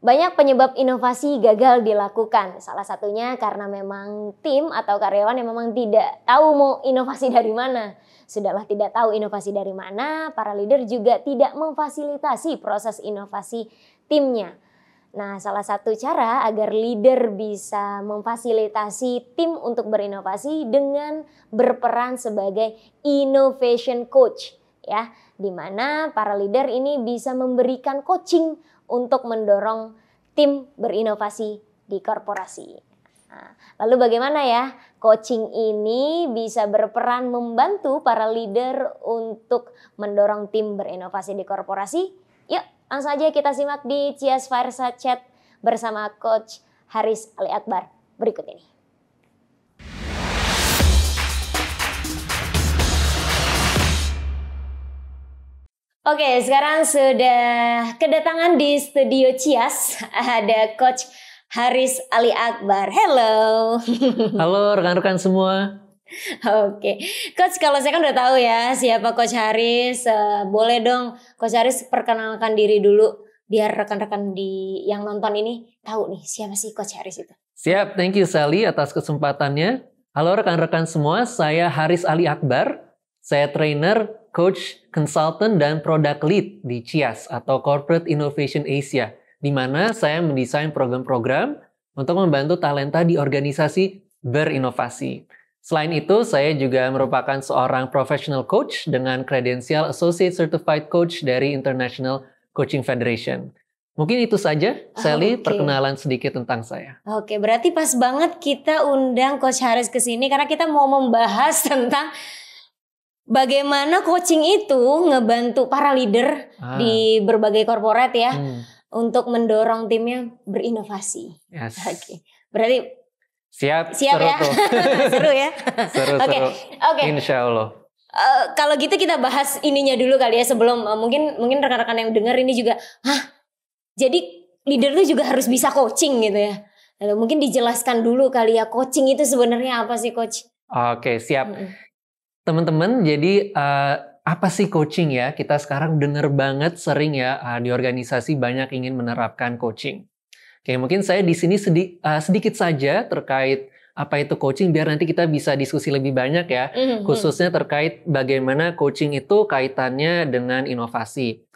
Banyak penyebab inovasi gagal dilakukan. Salah satunya karena memang tim atau karyawan yang memang tidak tahu mau inovasi dari mana. Sudahlah tidak tahu inovasi dari mana, para leader juga tidak memfasilitasi proses inovasi timnya. Nah, salah satu cara agar leader bisa memfasilitasi tim untuk berinovasi dengan berperan sebagai innovation coach ya, di mana para leader ini bisa memberikan coaching untuk mendorong tim berinovasi di korporasi. Nah, lalu bagaimana ya coaching ini bisa berperan membantu para leader untuk mendorong tim berinovasi di korporasi? Yuk langsung aja kita simak di Cias Fireside Chat bersama Coach Haris Ali Akbar berikut ini. Oke, sekarang sudah kedatangan di studio Cias ada Coach Haris Ali Akbar. Hello. Halo rekan-rekan semua. Oke, Coach kalau saya kan udah tahu ya siapa Coach Haris. Eh, boleh dong Coach Haris perkenalkan diri dulu biar rekan-rekan di yang nonton ini tahu nih siapa sih Coach Haris itu. Siap, thank you Sally atas kesempatannya. Halo rekan-rekan semua, saya Haris Ali Akbar. Saya trainer coach, consultant, dan product lead di CIAS atau Corporate Innovation Asia, di mana saya mendesain program-program untuk membantu talenta di organisasi berinovasi. Selain itu, saya juga merupakan seorang professional coach dengan kredensial Associate Certified Coach dari International Coaching Federation. Mungkin itu saja, ah, Sally, okay. perkenalan sedikit tentang saya. Oke, okay, berarti pas banget kita undang Coach Haris ke sini karena kita mau membahas tentang bagaimana coaching itu ngebantu para leader ah. di berbagai korporat ya hmm. untuk mendorong timnya berinovasi. Yes. Oke. Okay. Berarti siap siap seru ya. Tuh. seru ya. seru Oke. Oke. Okay. Allah. Uh, kalau gitu kita bahas ininya dulu kali ya sebelum uh, mungkin mungkin rekan-rekan yang dengar ini juga hah jadi leader tuh juga harus bisa coaching gitu ya. Lalu mungkin dijelaskan dulu kali ya coaching itu sebenarnya apa sih coach? Oke, okay, siap. Mm -hmm. Teman-teman, jadi uh, apa sih coaching ya? Kita sekarang dengar banget sering ya uh, di organisasi banyak ingin menerapkan coaching. Oke, mungkin saya di sini sedi uh, sedikit saja terkait apa itu coaching biar nanti kita bisa diskusi lebih banyak ya, mm -hmm. khususnya terkait bagaimana coaching itu kaitannya dengan inovasi.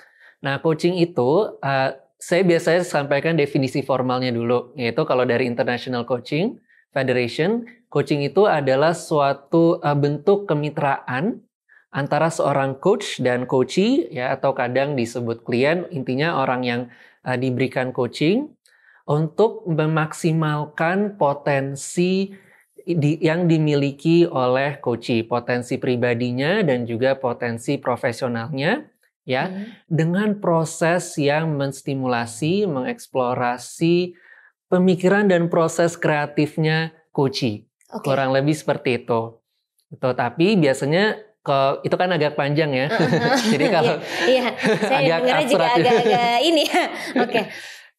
Nah, coaching itu uh, saya biasanya sampaikan definisi formalnya dulu, yaitu kalau dari international coaching Federation, coaching itu adalah suatu uh, bentuk kemitraan antara seorang coach dan coachee ya atau kadang disebut klien intinya orang yang uh, diberikan coaching untuk memaksimalkan potensi di, yang dimiliki oleh coachee potensi pribadinya dan juga potensi profesionalnya ya hmm. dengan proses yang menstimulasi mengeksplorasi pemikiran dan proses kreatifnya Koci. Okay. Kurang lebih seperti itu. Itu tapi biasanya ke, itu kan agak panjang ya. Uh-huh. jadi kalau iya, iya. agak juga agak-agak ini. Oke. Okay.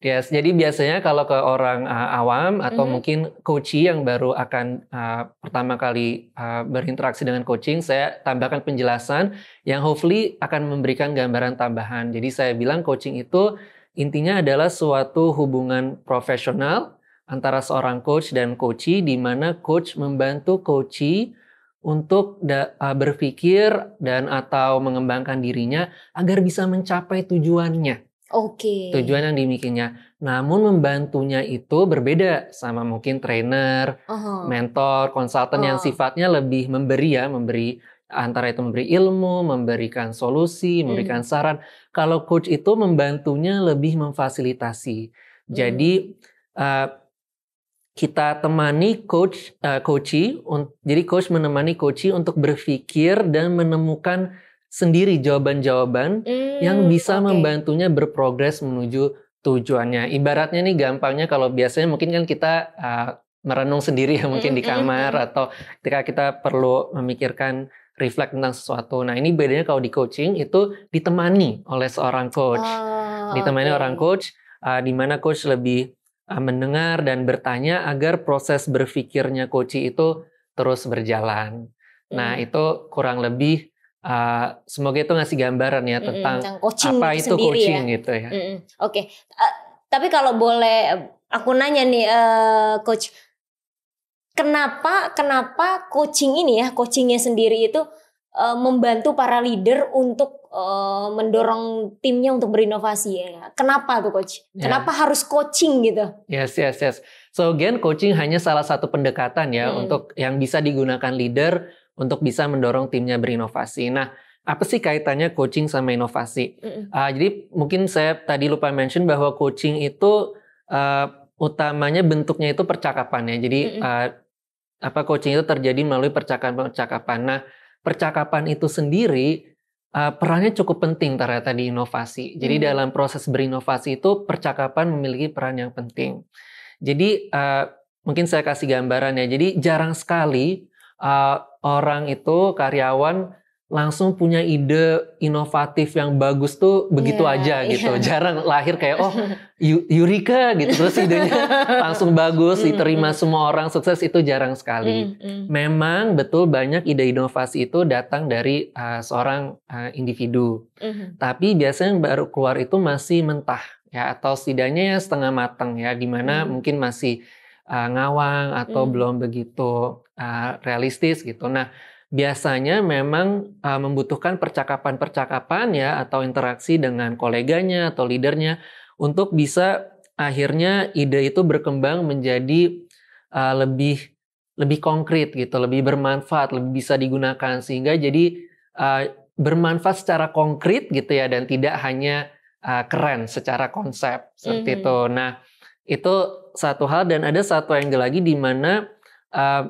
Yes, jadi biasanya kalau ke orang uh, awam atau mm-hmm. mungkin coachi yang baru akan uh, pertama kali uh, berinteraksi dengan coaching, saya tambahkan penjelasan yang hopefully akan memberikan gambaran tambahan. Jadi saya bilang coaching itu Intinya adalah suatu hubungan profesional antara seorang coach dan coachee di mana coach membantu coachee untuk ah, berpikir dan atau mengembangkan dirinya agar bisa mencapai tujuannya. Oke. Okay. Tujuan yang dimilikinya. Namun membantunya itu berbeda sama mungkin trainer, uh -huh. mentor, konsultan uh -huh. yang sifatnya lebih memberi ya, memberi antara itu memberi ilmu, memberikan solusi, hmm. memberikan saran. Kalau coach itu membantunya lebih memfasilitasi. Hmm. Jadi uh, eh, kita temani coach uh, eh, coachi jadi coach menemani coachi untuk berpikir dan menemukan sendiri jawaban-jawaban hmm, yang bisa okay. membantunya berprogres menuju tujuannya. Ibaratnya nih gampangnya kalau biasanya mungkin kan kita uh, merenung sendiri ya mungkin di hmm, hmm, kamar hmm. atau ketika kita perlu memikirkan reflect tentang sesuatu. Nah, ini bedanya kalau di coaching itu ditemani oleh seorang coach. Oh, ditemani okay. orang coach uh, di mana coach lebih uh, mendengar dan bertanya agar proses berpikirnya coach itu terus berjalan. Mm. Nah, hmm. itu kurang lebih Uh, semoga itu ngasih gambaran ya hmm tentang, apa itu ya. coaching ya. gitu ya. hmm Oke, okay. uh, tapi kalau boleh aku nanya nih uh, coach, kenapa kenapa coaching ini ya coachingnya sendiri itu uh, membantu para leader untuk uh, mendorong timnya untuk berinovasi ya. Kenapa tuh coach? Ya. Kenapa harus coaching gitu? Yes, yes, yes. So again coaching hanya salah satu pendekatan ya hmm. untuk yang bisa digunakan leader untuk bisa mendorong timnya berinovasi. Nah, apa sih kaitannya coaching sama inovasi? Mm. Uh, jadi mungkin saya tadi lupa mention bahwa coaching itu uh, utamanya bentuknya itu percakapannya. Jadi -mm. uh, apa coaching itu terjadi melalui percakapan-percakapan. Nah, percakapan itu sendiri uh, perannya cukup penting ternyata di inovasi. Jadi hmm. dalam proses berinovasi itu percakapan memiliki peran yang penting. Jadi uh, mungkin saya kasih gambaran ya. Jadi jarang sekali uh, orang itu karyawan langsung punya ide inovatif yang bagus tuh begitu yeah, aja iya. gitu. Yeah. Jarang lahir kayak oh Eureka gitu terus idenya langsung bagus mm, diterima mm. semua orang sukses itu jarang sekali. Mm, Memang betul banyak ide inovasi itu datang dari uh, seorang uh, individu. Mm-hmm. Tapi biasanya yang baru keluar itu masih mentah ya atau setidaknya ya setengah matang ya di mana mungkin masih uh, ngawang atau belum begitu uh, realistis gitu. Nah, biasanya memang uh, membutuhkan percakapan-percakapan ya atau interaksi dengan koleganya atau leadernya untuk bisa akhirnya ide itu berkembang menjadi uh, lebih lebih konkret gitu, lebih bermanfaat, lebih bisa digunakan sehingga jadi uh, bermanfaat secara konkret gitu ya dan tidak hanya uh, keren secara konsep seperti mm -hmm. itu. Nah, itu satu hal dan ada satu angle lagi di mana uh,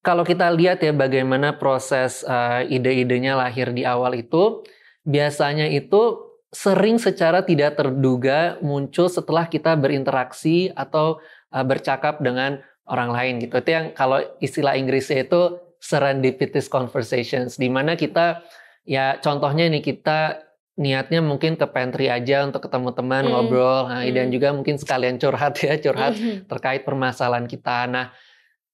kalau kita lihat ya bagaimana proses uh, ide-idenya lahir di awal itu, biasanya itu sering secara tidak terduga muncul setelah kita berinteraksi atau uh, bercakap dengan orang lain gitu. Itu yang kalau istilah Inggrisnya itu serendipitous conversations di mana kita ya contohnya ini kita niatnya mungkin ke pantry aja untuk ketemu teman mm. ngobrol nah, mm. dan hmm. juga mungkin sekalian curhat ya curhat mm. terkait permasalahan kita nah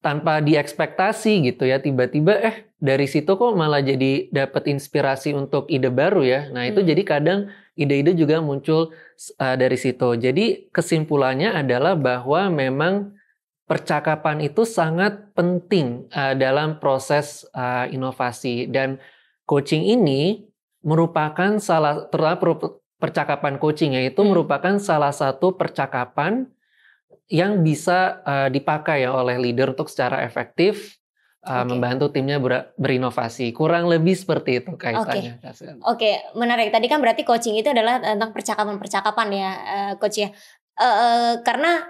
tanpa diekspektasi gitu ya tiba-tiba eh dari situ kok malah jadi dapat inspirasi untuk ide baru ya nah itu hmm. jadi kadang ide-ide juga muncul uh, dari situ jadi kesimpulannya adalah bahwa memang percakapan itu sangat penting uh, dalam proses uh, inovasi dan coaching ini merupakan salah terutama percakapan coaching yaitu hmm. merupakan salah satu percakapan yang bisa uh, dipakai ya oleh leader untuk secara efektif uh, eh, okay. membantu timnya ber berinovasi. Kurang lebih seperti itu kaitannya. Oke, okay. okay. menarik. Tadi kan berarti coaching itu adalah eh, tentang percakapan-percakapan ya, uh, coach ya. Uh, uh, karena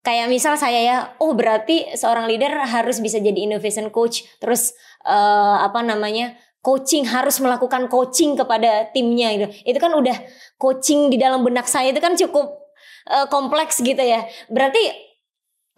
kayak misal saya ya, oh berarti seorang leader harus bisa jadi innovation coach, terus uh, apa namanya? coaching harus melakukan coaching kepada timnya gitu. Itu kan udah coaching di dalam benak saya itu kan cukup uh, kompleks gitu ya. Berarti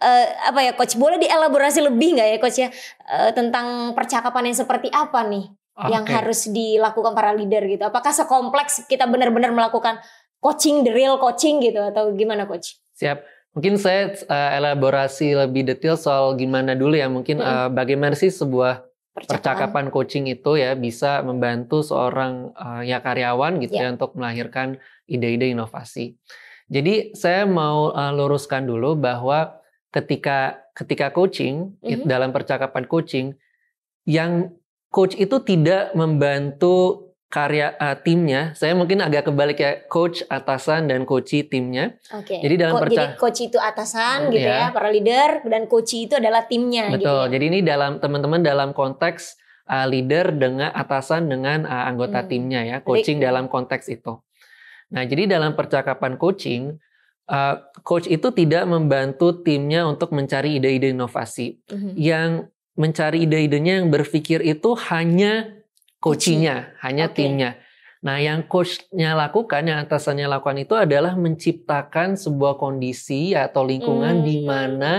uh, apa ya coach boleh dielaborasi lebih nggak ya coach ya uh, tentang percakapan yang seperti apa nih okay. Ah, yang harus dilakukan para leader gitu apakah sekompleks kita benar-benar melakukan coaching the real coaching gitu atau gimana coach siap mungkin saya uh, elaborasi lebih detail soal gimana dulu ya mungkin hmm. uh, bagaimana sih sebuah percakapan. percakapan coaching itu ya bisa membantu seorang uh, ya karyawan gitu yeah. ya untuk melahirkan ide-ide inovasi. Jadi saya mau uh, luruskan dulu bahwa ketika ketika coaching mm -hmm. dalam percakapan coaching yang coach itu tidak membantu karya uh, timnya. Saya mungkin agak kebalik ya, coach atasan dan coachi timnya. Oke. Okay. Jadi dalam Ko coach itu atasan gitu ya, ya para leader dan coachi itu adalah timnya gitu Betul. Gitu ya. Jadi ini dalam teman-teman dalam konteks uh, leader dengan atasan dengan uh, anggota hmm. timnya ya, coaching Jadi, dalam konteks itu. Nah, jadi dalam percakapan coaching, eh, coach itu tidak membantu timnya untuk mencari ide-ide inovasi. Mm-hmm. Yang mencari ide-idenya yang berpikir itu hanya coachingnya, hanya okay. timnya. Nah, yang coachnya lakukan, yang atasannya lakukan itu adalah menciptakan sebuah kondisi atau lingkungan mm. di mana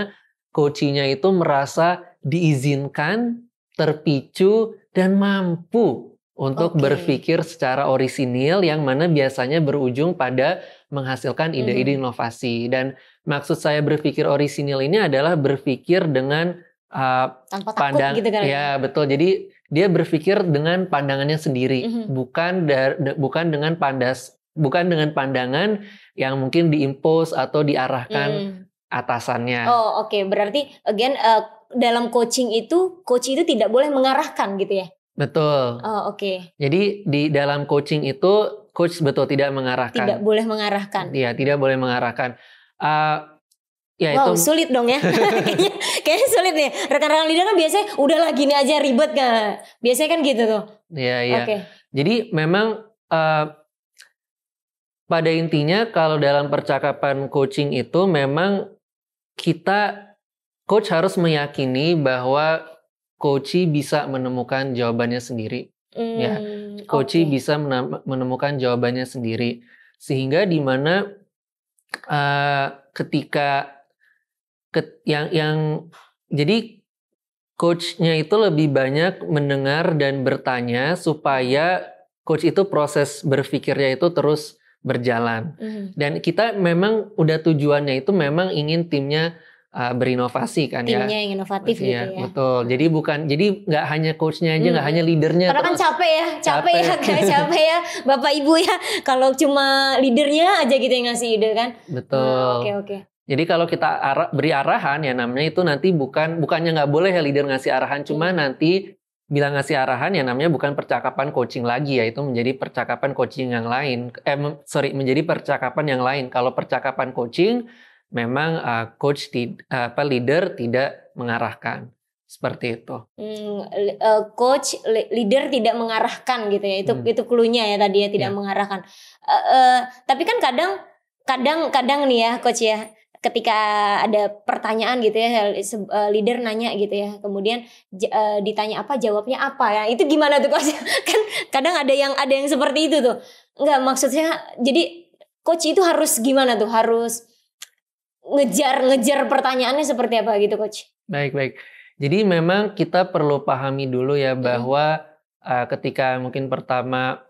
coachingnya itu merasa diizinkan, terpicu, dan mampu untuk okay. berpikir secara orisinil yang mana biasanya berujung pada menghasilkan ide-ide mm-hmm. inovasi dan maksud saya berpikir orisinil ini adalah berpikir dengan uh, Tanpa pandang gitu kan ya? ya betul jadi dia berpikir dengan pandangannya sendiri mm -hmm. bukan de, bukan dengan pandas bukan dengan pandangan yang mungkin diimpos atau diarahkan mm. atasannya oh oke okay. berarti again uh, dalam coaching itu coach itu tidak boleh mengarahkan gitu ya Betul. Oh, oke. Okay. Jadi di dalam coaching itu coach betul tidak mengarahkan. Tidak boleh mengarahkan. Iya, tidak boleh mengarahkan. Uh, ya wow, itu sulit dong ya. kayaknya, kayaknya sulit nih. Rekan-rekan leader kan biasanya udah lagi nih aja ribet kan. Biasanya kan gitu tuh. Iya, iya. Okay. Jadi memang uh, pada intinya kalau dalam percakapan coaching itu memang kita coach harus meyakini bahwa Koci bisa menemukan jawabannya sendiri. Mm, ya, hmm, Koci okay. bisa menemukan jawabannya sendiri. Sehingga di mana uh, ketika ke, yang yang jadi coachnya itu lebih banyak mendengar dan bertanya supaya coach itu proses berpikirnya itu terus berjalan. Mm. Dan kita memang udah tujuannya itu memang ingin timnya uh, berinovasi kan Timnya ya. Timnya yang inovatif iya, gitu ya. Betul. Jadi bukan jadi nggak hanya coachnya aja, nggak hmm. hanya leadernya. Karena kan capek ya, capek, ya, capek. ya, capek ya, bapak ibu ya. Kalau cuma leadernya aja gitu yang ngasih ide kan. Betul. Oh, oke hmm, oke. Okay, okay. Jadi kalau kita arah, beri arahan ya namanya itu nanti bukan bukannya nggak boleh ya leader ngasih arahan, cuma iya. nanti bila ngasih arahan ya namanya bukan percakapan coaching lagi ya itu menjadi percakapan coaching yang lain eh sorry menjadi percakapan yang lain kalau percakapan coaching memang uh, coach di, uh, eh, apa leader tidak mengarahkan seperti itu. Hmm, uh, coach leader tidak mengarahkan gitu ya. Itu hmm. itu klunya ya tadi ya tidak yeah. mengarahkan. Uh, uh, tapi kan kadang kadang-kadang nih ya coach ya ketika ada pertanyaan gitu ya leader nanya gitu ya kemudian ditanya apa jawabnya apa ya itu gimana tuh coach kan kadang ada yang ada yang seperti itu tuh nggak maksudnya jadi coach itu harus gimana tuh harus ngejar-ngejar pertanyaannya seperti apa gitu coach. Baik baik. Jadi memang kita perlu pahami dulu ya bahwa hmm. uh, ketika mungkin pertama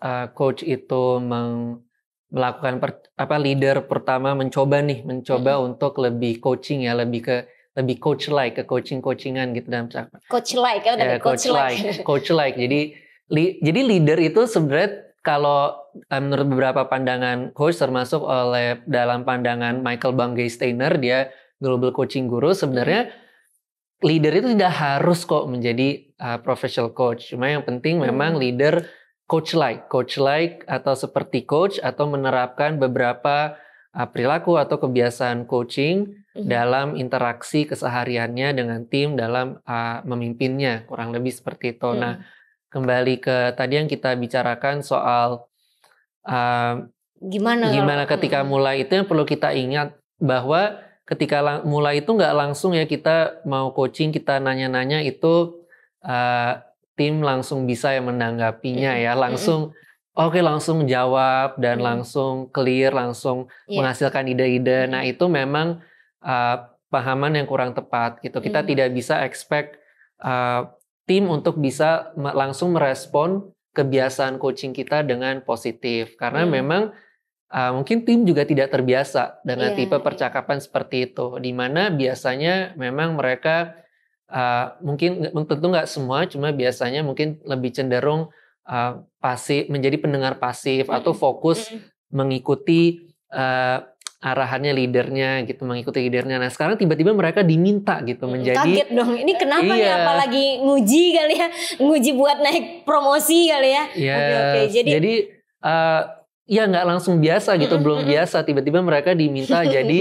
uh, coach itu melakukan per, apa leader pertama mencoba nih mencoba hmm. untuk lebih coaching ya lebih ke lebih coach like ke coaching coachingan gitu dalam coach like ya, coach, ya, coach like coach like jadi li, jadi leader itu sebenarnya kalau eh, menurut beberapa pandangan coach termasuk oleh dalam pandangan Michael Bungay Steiner dia global coaching guru sebenarnya hmm. leader itu tidak harus kok menjadi uh, professional coach cuma yang penting hmm. memang leader coach like coach like atau seperti coach atau menerapkan beberapa uh, perilaku atau kebiasaan coaching hmm. dalam interaksi kesehariannya dengan tim dalam uh, memimpinnya kurang lebih seperti itu nah, hmm. nah kembali ke tadi yang kita bicarakan soal uh, gimana gimana kalau, ketika hmm. mulai itu yang perlu kita ingat bahwa ketika mulai itu nggak langsung ya kita mau coaching kita nanya-nanya itu uh, tim langsung bisa ya menanggapinya hmm. ya hmm, hmm. langsung hmm. oke okay, langsung jawab dan hmm. langsung clear langsung yeah. menghasilkan ide-ide hmm. nah hmm. itu memang uh, pahaman yang kurang tepat gitu kita hmm. tidak bisa expect uh, tim untuk bisa langsung merespon kebiasaan coaching kita dengan positif karena hmm. memang uh, mungkin tim juga tidak terbiasa dengan yeah, tipe iya. percakapan seperti itu di mana biasanya memang mereka uh, mungkin tentu nggak semua cuma biasanya mungkin lebih cenderung uh, pasif menjadi pendengar pasif -hmm. atau fokus -hmm. mengikuti uh, arahannya leadernya gitu mengikuti leadernya. Nah sekarang tiba-tiba mereka diminta gitu hmm, menjadi kaget dong. Ini kenapa iya. ya? Apalagi nguji kali ya, nguji buat naik promosi kali ya. yes. Oke oke. Jadi, jadi uh, ya nggak langsung biasa gitu, hmm, belum hmm, biasa. Tiba-tiba mereka diminta jadi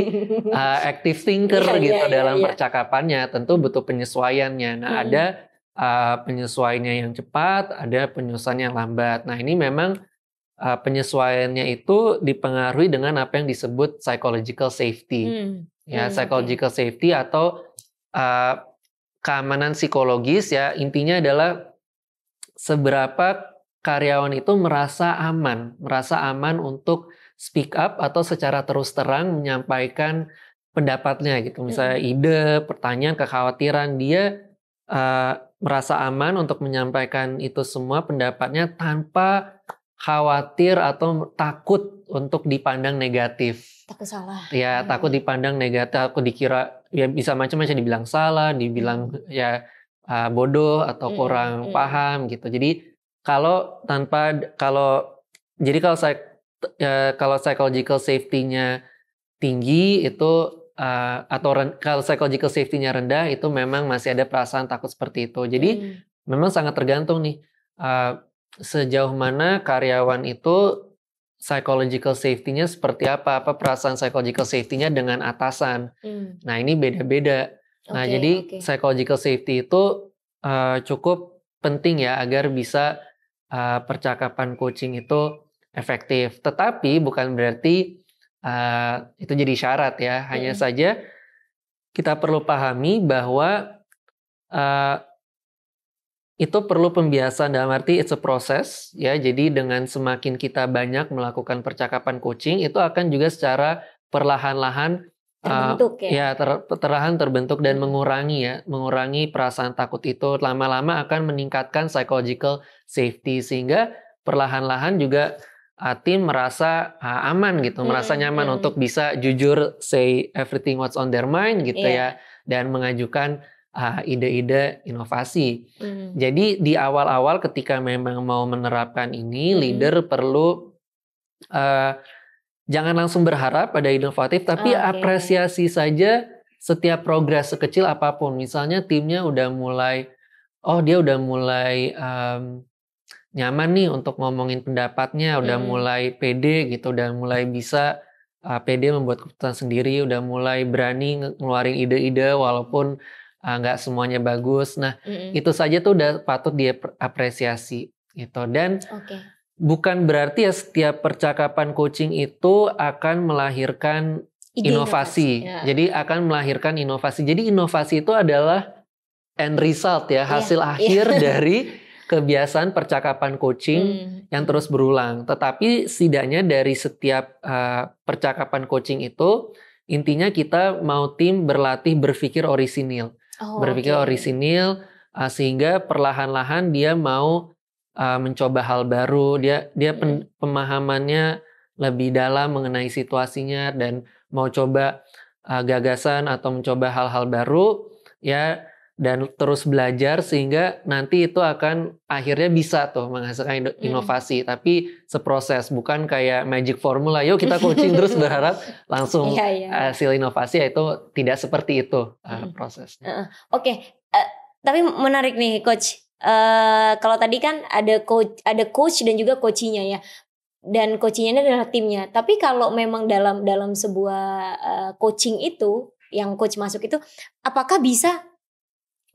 uh, active thinker iya, iya, gitu iya, dalam iya. percakapannya. Tentu butuh penyesuaiannya. Nah hmm. ada uh, penyesuaiannya yang cepat, ada penyesuaian yang lambat. Nah ini memang uh, penyesuaiannya itu dipengaruhi dengan apa yang disebut psychological safety. Hmm. Ya, hmm. psychological safety atau uh, keamanan psikologis ya intinya adalah seberapa karyawan itu merasa aman, merasa aman untuk speak up atau secara terus terang menyampaikan pendapatnya gitu. Misalnya hmm. ide, pertanyaan, kekhawatiran dia uh, merasa aman untuk menyampaikan itu semua pendapatnya tanpa khawatir atau takut untuk dipandang negatif. Takut salah. Ya, hmm. takut dipandang negatif, takut dikira ya bisa macam-macam ya, dibilang salah, dibilang hmm. ya uh, bodoh atau hmm. kurang hmm, hmm. paham gitu. Jadi kalau tanpa kalau jadi kalau saya ya, kalau psychological safety-nya tinggi itu uh, atau kalau psychological safety-nya rendah itu memang masih ada perasaan takut seperti itu. Jadi hmm. memang sangat tergantung nih uh, sejauh mana karyawan itu psychological safety-nya seperti apa? Apa perasaan psychological safety-nya dengan atasan? Hmm. Nah, ini beda-beda. Okay, nah, jadi okay. psychological safety itu uh, cukup penting ya agar bisa uh, percakapan coaching itu efektif. Tetapi bukan berarti uh, itu jadi syarat ya. Hanya hmm. saja kita perlu pahami bahwa uh, itu perlu pembiasaan dalam arti it's a process ya. Jadi dengan semakin kita banyak melakukan percakapan coaching itu akan juga secara perlahan-lahan eh, terbentuk uh, ya. Ya ter, terlahan terbentuk dan hmm. mengurangi ya, mengurangi perasaan takut itu lama-lama akan meningkatkan psychological safety sehingga perlahan-lahan juga uh, tim merasa uh, aman gitu, hmm, merasa nyaman hmm. untuk bisa jujur say everything what's on their mind gitu yeah. ya dan mengajukan Ah, ide-ide inovasi. Mm. Jadi di awal-awal ketika memang mau menerapkan ini, mm. leader perlu uh, jangan langsung berharap pada inovatif, tapi ah, okay. apresiasi saja setiap progres sekecil apapun. Misalnya timnya udah mulai, oh dia udah mulai um, nyaman nih untuk ngomongin pendapatnya, udah hmm. mulai pede gitu, udah mulai bisa uh, pede membuat keputusan sendiri, udah mulai berani ngeluarin ide-ide walaupun Ah, nggak uh, semuanya bagus. Nah, mm -hmm. itu saja tuh udah patut diapresiasi gitu. Dan okay. bukan berarti ya setiap percakapan coaching itu akan melahirkan inovasi. Ya. Jadi akan melahirkan inovasi. Jadi inovasi itu adalah end result ya, iya, hasil yeah. akhir yeah. dari kebiasaan percakapan coaching hmm. yang terus berulang. Tetapi setidaknya dari setiap uh, percakapan coaching itu intinya kita mau tim berlatih berpikir orisinil. Oh, berpikir okay. orisinil oh, uh, ah, sehingga perlahan-lahan dia mau uh, mencoba hal baru dia dia pen, iya. pemahamannya lebih dalam mengenai situasinya dan mau coba uh, gagasan atau mencoba hal-hal baru ya dan terus belajar sehingga nanti itu akan akhirnya bisa tuh menghasilkan hmm. inovasi hmm. tapi seproses bukan kayak magic formula yuk kita coaching terus berharap langsung yeah, yeah. hasil inovasi itu tidak seperti itu eh, hmm. uh, prosesnya. Uh, Oke, okay. uh, eh, tapi menarik nih coach. Uh, kalau tadi kan ada coach ada coach dan juga coachingnya ya dan coachingnya adalah timnya. Tapi kalau memang dalam dalam sebuah uh, coaching itu yang coach masuk itu apakah bisa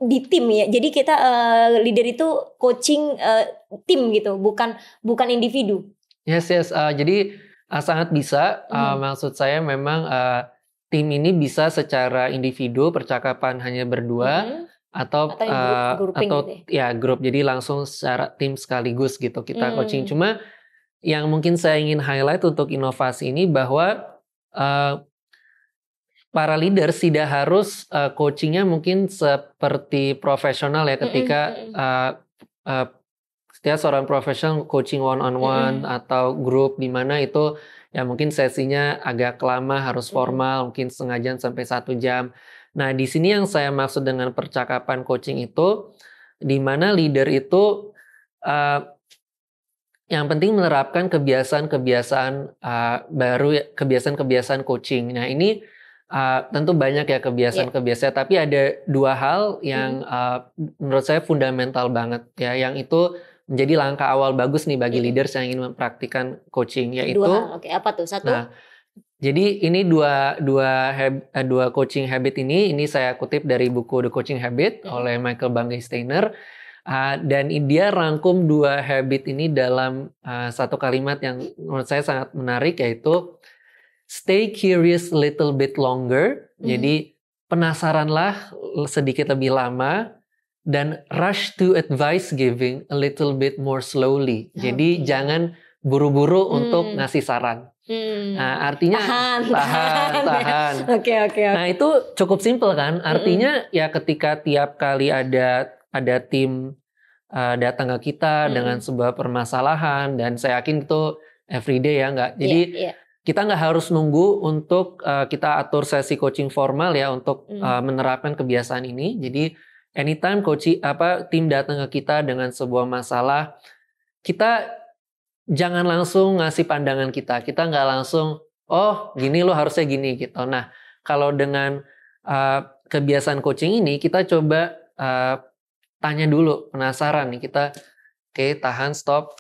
di tim ya. Jadi kita uh, leader itu coaching uh, tim gitu, bukan bukan individu. Yes yes. Uh, jadi uh, sangat bisa. Uh, Maksud saya memang uh, tim ini bisa secara individu percakapan hanya berdua. Hmm. Atau, atau uh, atau gitu ya. ya grup jadi langsung secara tim sekaligus gitu kita hmm. coaching cuma yang mungkin saya ingin highlight untuk inovasi ini bahwa uh, para leader tidak harus uh, coachingnya mungkin seperti profesional ya ketika mm-hmm. uh, uh, setiap seorang profesional coaching one on one atau grup di mana itu ya mungkin sesinya agak lama harus formal mm-hmm. mungkin setengah sampai satu jam. Nah di sini yang saya maksud dengan percakapan coaching itu di mana leader itu uh, yang penting menerapkan kebiasaan-kebiasaan uh, baru ya, kebiasaan-kebiasaan coaching. Nah ini Uh, tentu banyak ya kebiasaan-kebiasaan, yeah. Iya. tapi ada dua hal yang hmm. uh, menurut saya fundamental banget ya, yang itu menjadi langkah awal bagus nih bagi yeah. leaders yang ingin mempraktikkan coaching yaitu. Dua, oke okay. apa tuh satu? Nah, jadi ini dua dua hab, eh, dua coaching habit ini ini saya kutip dari buku The Coaching Habit hmm. oleh Michael Bungay Steiner. Uh, ah, dan dia rangkum dua habit ini dalam uh, satu kalimat yang menurut saya sangat menarik yaitu stay curious little bit longer. Mm. Jadi penasaranlah sedikit lebih lama dan rush to advice giving a little bit more slowly. Jadi jangan buru-buru hmm. untuk ngasih saran. Hmm. Nah, artinya tahan, tahan, tahan. Oke, oke, oke. Nah, itu cukup simple kan? Artinya hmm. ya ketika tiap kali ada ada tim uh, datang ke kita hmm. dengan sebuah permasalahan dan saya yakin itu everyday ya enggak. Jadi yeah, yeah kita nggak harus nunggu untuk uh, kita atur sesi coaching formal ya untuk hmm. uh, menerapkan kebiasaan ini. Jadi anytime coach apa tim datang ke kita dengan sebuah masalah, kita jangan langsung ngasih pandangan kita. Kita nggak langsung oh gini lo harusnya gini gitu. Nah kalau dengan uh, kebiasaan coaching ini kita coba uh, tanya dulu penasaran nih kita oke okay, tahan stop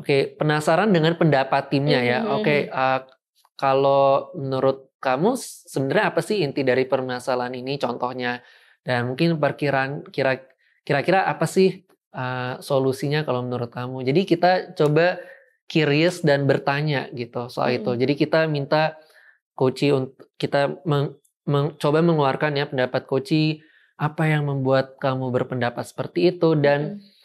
Oke, okay, penasaran dengan pendapat timnya ya. Mm-hmm. Oke, okay, uh, eh, kalau menurut kamu sebenarnya apa sih inti dari permasalahan ini? Contohnya dan mungkin perkiraan kira kira apa sih uh, solusinya kalau menurut kamu? Jadi kita coba curious dan bertanya gitu soal mm-hmm. itu. Jadi kita minta Koci untuk kita meng, meng, coba mengeluarkan ya pendapat Koci apa yang membuat kamu berpendapat seperti itu dan mm-hmm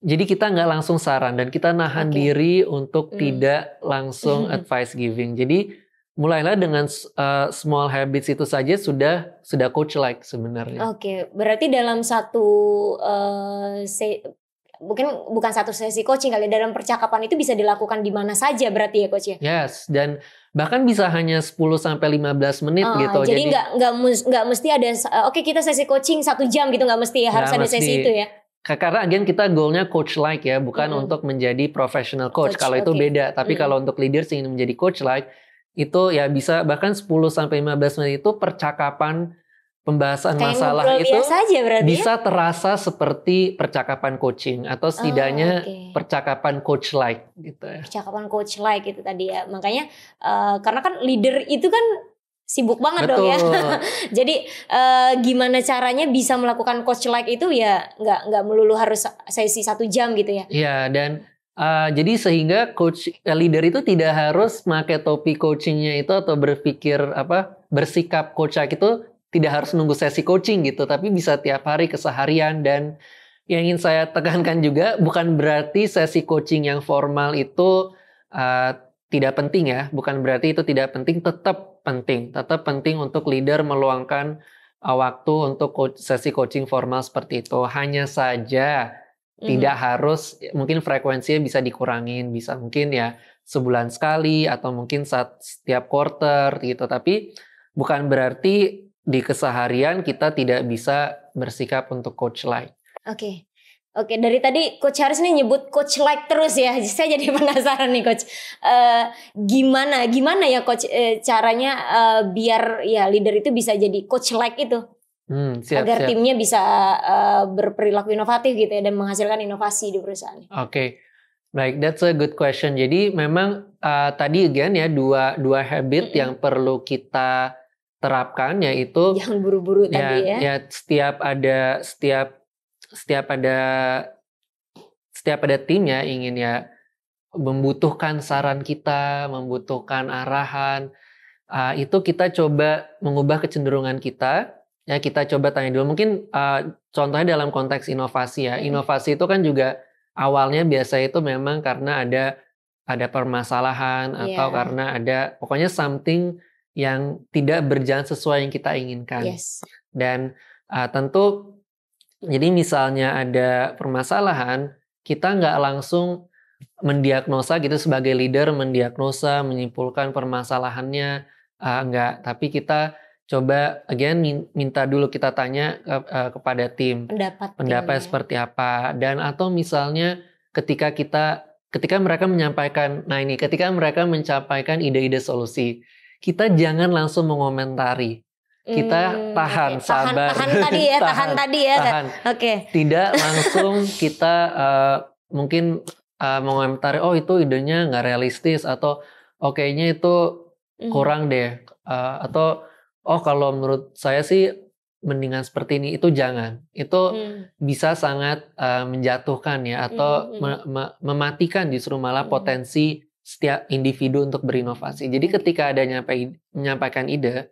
jadi kita nggak langsung saran dan kita nahan okay. diri untuk mm. tidak langsung mm. advice giving. Jadi mulailah dengan uh, small habits itu saja sudah sudah coach like sebenarnya. Oke, okay. berarti dalam satu uh, se mungkin bukan satu sesi coaching kali dalam percakapan itu bisa dilakukan di mana saja berarti ya coach ya. Yes, dan bahkan bisa hanya 10 sampai 15 menit uh, gitu. Jadi nggak nggak nggak mesti ada eh, oke okay, kita sesi coaching satu jam gitu nggak mesti ya harus ada mesti. sesi itu ya karena again kita goalnya coach like ya bukan mm. untuk menjadi professional coach, coach kalau okay. itu ya. beda tapi mm. kalau untuk leader ingin menjadi coach like itu ya bisa bahkan 10 sampai 15 menit itu percakapan pembahasan Kayak masalah itu aja ya? bisa ya? terasa seperti percakapan coaching atau oh, setidaknya oh, okay. percakapan coach like gitu ya. Percakapan coach like itu tadi ya. Makanya uh, karena kan leader itu kan sibuk banget Betul. dong ya. Jadi uh, gimana caranya bisa melakukan coach like itu ya nggak nggak melulu harus sesi satu jam gitu ya. Iya dan Uh, jadi sehingga coach eh, leader itu tidak harus pakai topi coachingnya itu atau berpikir apa bersikap coach itu tidak harus nunggu sesi coaching gitu tapi bisa tiap hari keseharian dan yang ingin saya tekankan juga bukan berarti sesi coaching yang formal itu uh, tidak penting ya bukan berarti itu tidak penting tetap penting, tetap penting untuk leader meluangkan uh, waktu untuk sesi coaching formal seperti itu. Hanya saja mm-hmm. tidak harus, mungkin frekuensinya bisa dikurangin, bisa mungkin ya sebulan sekali atau mungkin saat setiap quarter gitu. Tapi bukan berarti di keseharian kita tidak bisa bersikap untuk coach lain. Oke, okay. Oke, dari tadi Coach Haris nih nyebut Coach like terus ya. Saya jadi penasaran nih Coach. E, gimana, gimana ya Coach e, caranya e, biar ya leader itu bisa jadi Coach like itu? Hmm, siap, agar siap. timnya bisa e, berperilaku inovatif gitu ya dan menghasilkan inovasi di perusahaan. Oke, baik, that's a good question. Jadi memang uh, tadi again ya dua dua habit mm -hmm. yang perlu kita terapkan yaitu yang buru-buru ya, tadi ya. Ya setiap ada setiap setiap ada setiap ada timnya ingin ya membutuhkan saran kita, membutuhkan arahan, uh, itu kita coba mengubah kecenderungan kita. Ya kita coba tanya dulu. Mungkin uh, contohnya dalam konteks inovasi ya. Inovasi itu kan juga awalnya biasa itu memang karena ada ada permasalahan yeah. atau iya. karena ada pokoknya something yang tidak berjalan sesuai yang kita inginkan. Yes. Dan uh, tentu jadi misalnya ada permasalahan, kita nggak langsung mendiagnosa gitu sebagai leader mendiagnosa menyimpulkan permasalahannya uh, eh, enggak tapi kita coba again minta dulu kita tanya ke, uh, kepada tim pendapat pendapat tim, seperti ya. apa dan atau misalnya ketika kita ketika mereka menyampaikan nah ini ketika mereka mencapaikan ide-ide solusi kita jangan langsung mengomentari kita hmm, tahan okay. sabar tahan, tadi ya tahan, tahan tadi ya tahan. oke okay. tidak langsung kita uh, mungkin uh, mengomentari oh itu idenya nggak realistis atau oh nya itu hmm. kurang deh uh, atau oh kalau menurut saya sih mendingan seperti ini itu jangan itu hmm. bisa sangat uh, menjatuhkan ya atau hmm. me hmm. me mematikan justru malah hmm. potensi setiap individu untuk berinovasi jadi ketika ada nyampe menyampaikan ide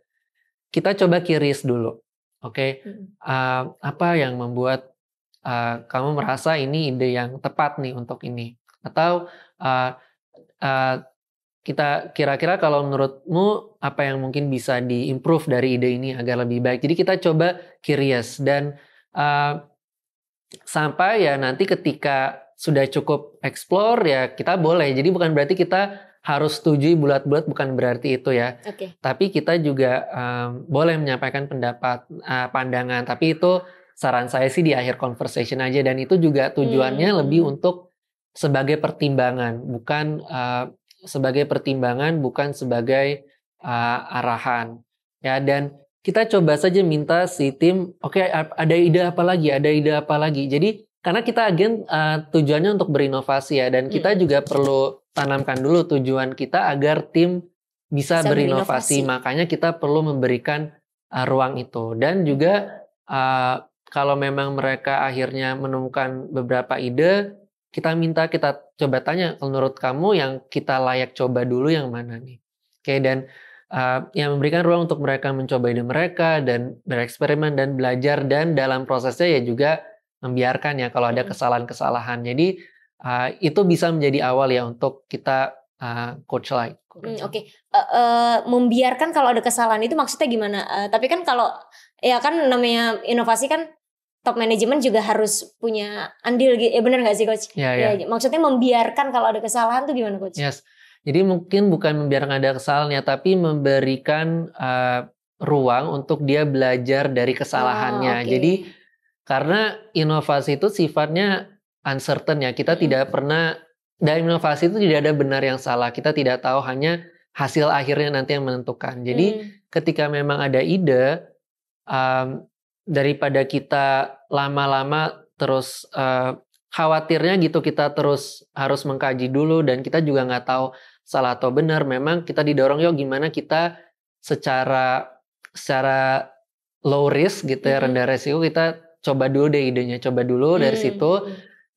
kita coba kiris dulu. Oke, okay? hmm. uh, ah, apa yang membuat uh, kamu merasa ini ide yang tepat nih untuk ini? Atau uh, uh, kita kira-kira kalau menurutmu apa yang mungkin bisa diimprove dari ide ini agar lebih baik? Jadi kita coba kiris dan uh, sampai ya nanti ketika sudah cukup explore ya kita boleh. Jadi bukan berarti kita harus setuju bulat-bulat bukan berarti itu ya. Okay. Tapi kita juga um, boleh menyampaikan pendapat, uh, pandangan. Tapi itu saran saya sih di akhir conversation aja dan itu juga tujuannya hmm. lebih untuk sebagai pertimbangan, bukan uh, sebagai pertimbangan, bukan sebagai uh, arahan. Ya dan kita coba saja minta si tim, oke okay, ada ide apa lagi, ada ide apa lagi. Jadi karena kita agen uh, eh, tujuannya untuk berinovasi ya dan kita hmm. juga perlu tanamkan dulu tujuan kita agar tim bisa, bisa berinovasi. berinovasi makanya kita perlu memberikan uh, ruang itu dan juga uh, kalau memang mereka akhirnya menemukan beberapa ide kita minta kita coba tanya menurut kamu yang kita layak coba dulu yang mana nih oke okay, dan uh, yang memberikan ruang untuk mereka mencoba ide mereka dan bereksperimen dan belajar dan dalam prosesnya ya juga membiarkan ya kalau ada hmm. kesalahan-kesalahan. Jadi uh, itu bisa menjadi awal ya untuk kita uh, coach lagi. Hmm, Oke, okay. uh, eh, uh, eh, membiarkan kalau ada kesalahan itu maksudnya gimana? Uh, tapi kan kalau ya kan namanya inovasi kan top manajemen juga harus punya andil gitu. Ya benar nggak sih coach? Ya, ya. ya, maksudnya membiarkan kalau ada kesalahan itu gimana coach? Yes. Jadi mungkin bukan membiarkan ada kesalahan ya, tapi memberikan uh, ruang untuk dia belajar dari kesalahannya. Oh, okay. Jadi karena inovasi itu sifatnya uncertain ya. Kita tidak hmm. pernah dari inovasi itu tidak ada benar yang salah. Kita tidak tahu hanya hasil akhirnya nanti yang menentukan. Jadi hmm. ketika memang ada ide um, daripada kita lama-lama terus uh, khawatirnya gitu kita terus harus mengkaji dulu dan kita juga nggak tahu salah atau benar. Memang kita didorong yuk gimana kita secara secara low risk gitu ya, hmm. rendah resiko kita coba dulu deh idenya, coba dulu hmm. dari situ.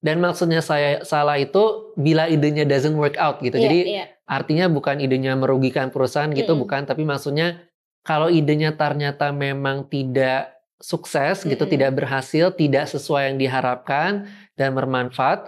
Dan maksudnya saya salah itu bila idenya doesn't work out gitu. Yeah, Jadi yeah. artinya bukan idenya merugikan perusahaan gitu, hmm. bukan. Tapi maksudnya kalau idenya ternyata memang tidak sukses gitu, hmm gitu, tidak berhasil, tidak sesuai yang diharapkan dan bermanfaat,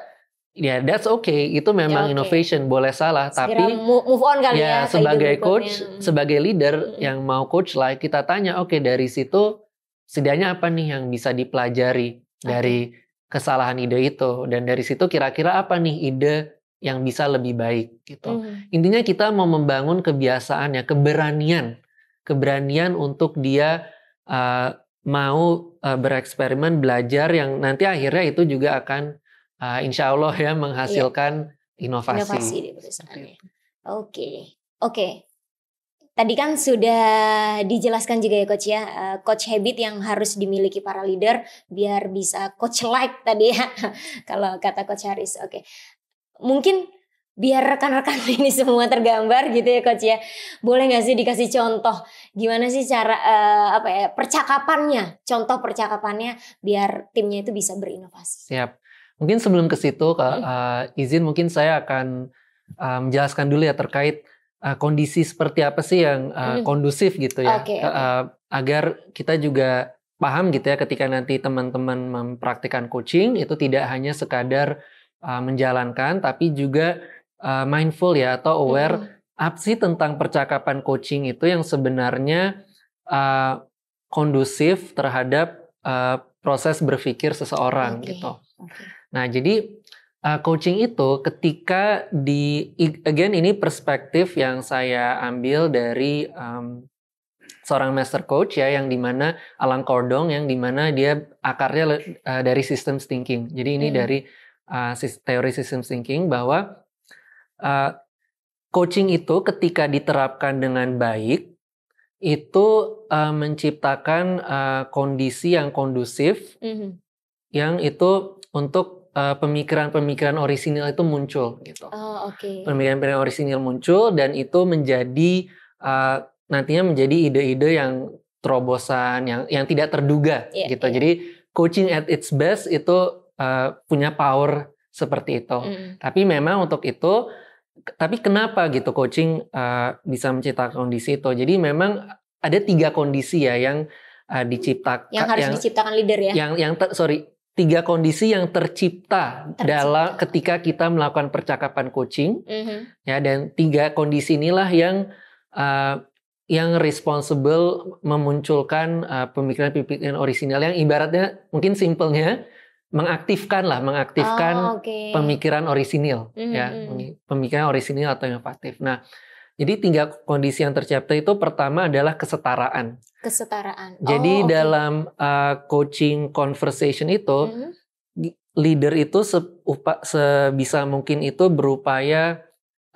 ya yeah, that's okay. Itu ya, memang yeah, okay. innovation, boleh salah. tapi move on kali ya. ya sebagai coach, hmm. sebagai leader hmm yang mau coach lah. kita tanya, oke okay, dari situ setidaknya apa nih yang bisa dipelajari dari kesalahan ide itu dan dari situ kira-kira apa nih ide yang bisa lebih baik gitu. Mm. Intinya kita mau membangun kebiasaan ya, keberanian, keberanian untuk dia uh, mau uh, bereksperimen, belajar yang nanti akhirnya itu juga akan uh, insya Allah ya iya. menghasilkan yeah. inovasi. Inovasi Oke, oke. Tadi kan sudah dijelaskan juga ya coach ya, uh, coach habit yang harus dimiliki para leader biar bisa coach like tadi ya. Kalau kata coach Haris. Oke. Okay. Mungkin biar rekan-rekan ini semua tergambar gitu ya coach ya. Boleh nggak sih dikasih contoh gimana sih cara uh, apa ya percakapannya, contoh percakapannya biar timnya itu bisa berinovasi. Siap. Mungkin sebelum ke situ uh, izin mungkin saya akan menjelaskan menjelaskan dulu ya terkait uh, kondisi seperti apa sih yang uh, hmm. kondusif gitu ya okay, ah, okay. Uh, agar kita juga paham gitu ya ketika nanti teman-teman mempraktikkan coaching itu tidak hanya sekadar uh, menjalankan tapi juga uh, mindful ya atau aware hmm. apa sih tentang percakapan coaching itu yang sebenarnya uh, kondusif terhadap uh, proses berpikir seseorang okay. gitu. Okay. Nah, jadi Uh, coaching itu ketika di again ini perspektif yang saya ambil dari um, seorang master coach ya yang dimana Alan Kordong yang dimana dia akarnya uh, dari systems thinking. Jadi ini hmm. dari uh, teori systems thinking bahwa uh, coaching itu ketika diterapkan dengan baik itu uh, menciptakan uh, kondisi yang kondusif -hmm. yang itu untuk pemikiran eh, pemikiran-pemikiran orisinil itu muncul gitu. Oh, oke. Okay. Pemikiran-pemikiran orisinil muncul dan itu menjadi uh, nantinya menjadi ide-ide yang terobosan yang yang tidak terduga yeah, gitu. Yeah. Jadi coaching at its best itu uh, punya power seperti itu. Mm. Tapi memang untuk itu tapi kenapa gitu coaching uh, bisa menciptakan kondisi itu? Jadi memang ada tiga kondisi ya yang uh, diciptakan yang harus yang, diciptakan leader ya. Yang yang sorry tiga kondisi yang tercipta, tercipta. dalam ketika kita melakukan percakapan coaching mm-hmm. ya dan tiga kondisi inilah yang uh, yang responsible memunculkan uh, pemikiran-pemikiran orisinal yang ibaratnya mungkin simpelnya mengaktifkan lah mengaktifkan oh, okay. pemikiran orisinal mm-hmm. ya pemikiran orisinil atau inovatif. Nah, jadi tiga kondisi yang tercipta itu pertama adalah kesetaraan. Kesetaraan. Oh, Jadi okay. dalam uh, coaching conversation itu mm-hmm. leader itu seupa, sebisa mungkin itu berupaya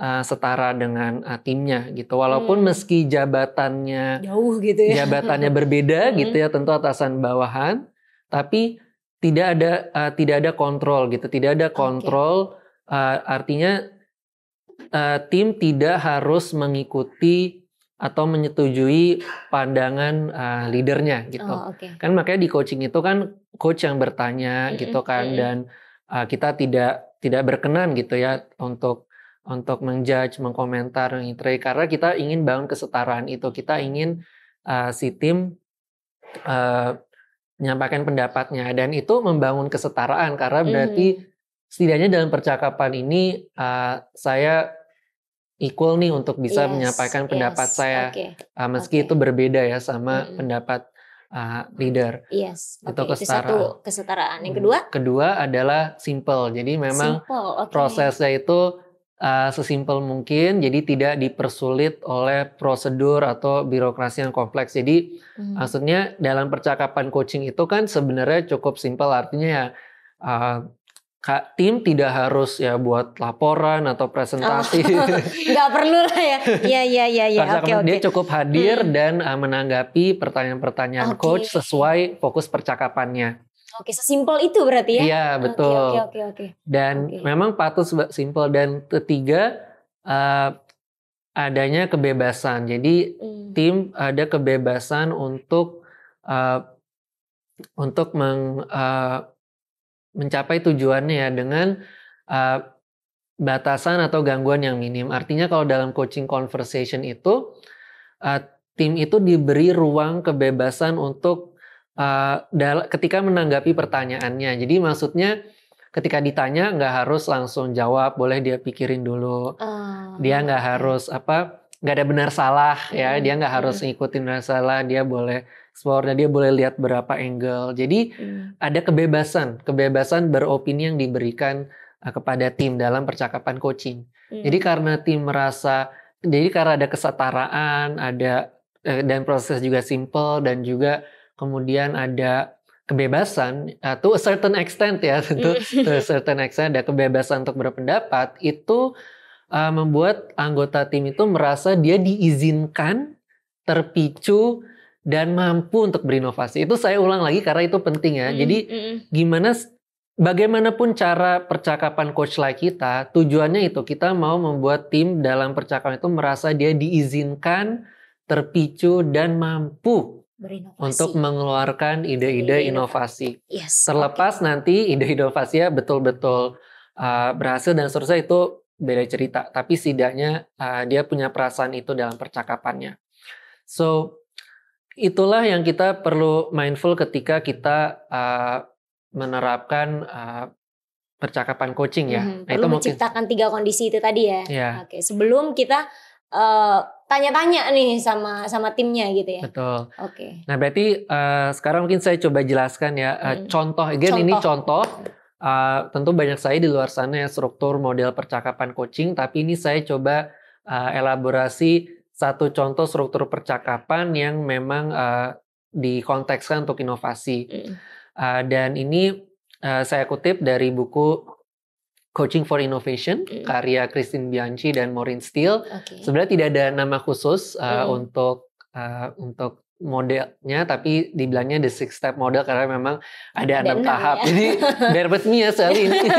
uh, setara dengan uh, timnya gitu. Walaupun hmm. meski jabatannya jauh gitu ya. Jabatannya berbeda mm-hmm. gitu ya tentu atasan bawahan, tapi tidak ada uh, tidak ada kontrol gitu, tidak ada kontrol okay. uh, artinya uh, tim tidak harus mengikuti atau menyetujui pandangan uh, leadernya gitu. Oh, okay. Kan makanya di coaching itu kan coach yang bertanya mm -hmm. gitu kan dan uh, kita tidak tidak berkenan gitu ya untuk untuk menjudge, mengkomentar, mengintrai karena kita ingin bangun kesetaraan itu. Kita ingin uh, si tim uh, menyampaikan pendapatnya dan itu membangun kesetaraan karena mm-hmm. berarti mm -hmm. setidaknya dalam percakapan ini uh, saya equal nih untuk bisa yes, menyampaikan pendapat yes, saya okay. uh, meski okay. itu berbeda ya sama mm -hmm. pendapat uh, leader. Yes. Okay. Itu kesetaraan. Itu satu kesetaraan. Yang kedua? Kedua adalah simple. Jadi memang simple. Okay. prosesnya itu uh, sesimpel mungkin. Jadi tidak dipersulit oleh prosedur atau birokrasi yang kompleks. Jadi hmm. maksudnya dalam percakapan coaching itu kan sebenarnya cukup simple. Artinya ya uh, Kak, tim tidak harus ya buat laporan atau presentasi. Gak oh, perlu lah ya. Iya, iya, iya. Ya. Oke, oke. Dia cukup hadir hmm. dan uh, menanggapi pertanyaan-pertanyaan okay. coach sesuai fokus percakapannya. Oke, sesimpel itu berarti ya? Iya, betul. Oke, okay, oke, okay, oke. Okay, dan okay. memang patut simpel. Dan ketiga, uh, adanya kebebasan. Jadi hmm. tim ada kebebasan untuk uh, untuk meng... Uh, mencapai tujuannya ya dengan uh, batasan atau gangguan yang minim. Artinya kalau dalam coaching conversation itu uh, tim itu diberi ruang kebebasan untuk uh, ketika menanggapi pertanyaannya. Jadi maksudnya ketika ditanya nggak harus langsung jawab, boleh dia pikirin dulu. Uh, dia nggak harus apa nggak ada benar salah ya, dia nggak harus ngikutin benar salah, dia boleh explore dan dia boleh lihat berapa angle. Jadi hmm. ada kebebasan, kebebasan beropini yang diberikan eh, kepada tim dalam percakapan coaching. Hmm. Jadi karena tim merasa jadi karena ada kesetaraan, ada eh, dan proses juga simple dan juga kemudian ada kebebasan uh, a certain extent ya tentu hmm. to a certain extent ada kebebasan untuk berpendapat itu uh, membuat anggota tim itu merasa dia diizinkan terpicu dan mampu untuk berinovasi. Itu saya ulang lagi karena itu penting ya. Mm, Jadi mm. gimana bagaimanapun cara percakapan coach like kita, tujuannya itu kita mau membuat tim dalam percakapan itu merasa dia diizinkan, terpicu dan mampu berinovasi. untuk mengeluarkan ide-ide inovasi. Yes, Terlepas okay. nanti ide inovasinya betul-betul uh, berhasil dan seterusnya itu beda cerita, tapi setidaknya uh, dia punya perasaan itu dalam percakapannya. So Itulah yang kita perlu mindful ketika kita uh, menerapkan uh, percakapan coaching ya. Mm-hmm. Nah, perlu itu menciptakan mungkin, tiga kondisi itu tadi ya. Yeah. Oke, sebelum kita uh, tanya-tanya nih sama sama timnya gitu ya. Betul. Oke. Nah berarti uh, sekarang mungkin saya coba jelaskan ya uh, contoh. Again contoh. ini contoh. Uh, tentu banyak saya di luar sana ya struktur model percakapan coaching, tapi ini saya coba uh, elaborasi satu contoh struktur percakapan yang memang uh, dikontekskan untuk inovasi. Mm. Uh, dan ini uh, saya kutip dari buku Coaching for Innovation mm. karya Christine Bianchi dan Maureen Steele. Okay. Sebenarnya tidak ada nama khusus uh, mm. untuk uh, untuk modelnya tapi dibilangnya the six step model karena memang ada enam tahap. Ya. Jadi bear with me ya sekali ini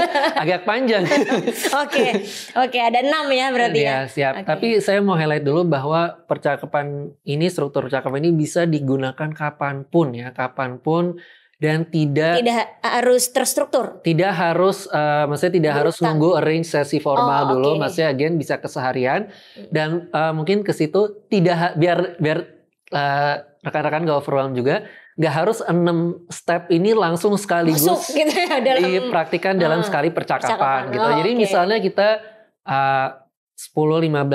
agak panjang. Oke, oke okay. okay, ada enam ya berarti ya. Iya, siap. Okay. Tapi saya mau highlight dulu bahwa percakapan ini struktur percakapan ini bisa digunakan kapanpun ya, kapanpun dan tidak tidak harus terstruktur. Tidak harus uh, maksudnya tidak harus nunggu arrange sesi formal oh, dulu, okay. maksudnya again bisa keseharian mm. dan uh, mungkin ke situ tidak biar biar uh, rekan-rekan gak overwhelm juga nggak harus enam step ini langsung sekaligus Masuk, gitu ya, dalam, dipraktikan dalam ah, sekali percakapan, percakapan. gitu. Oh, Jadi okay. misalnya kita ah, uh,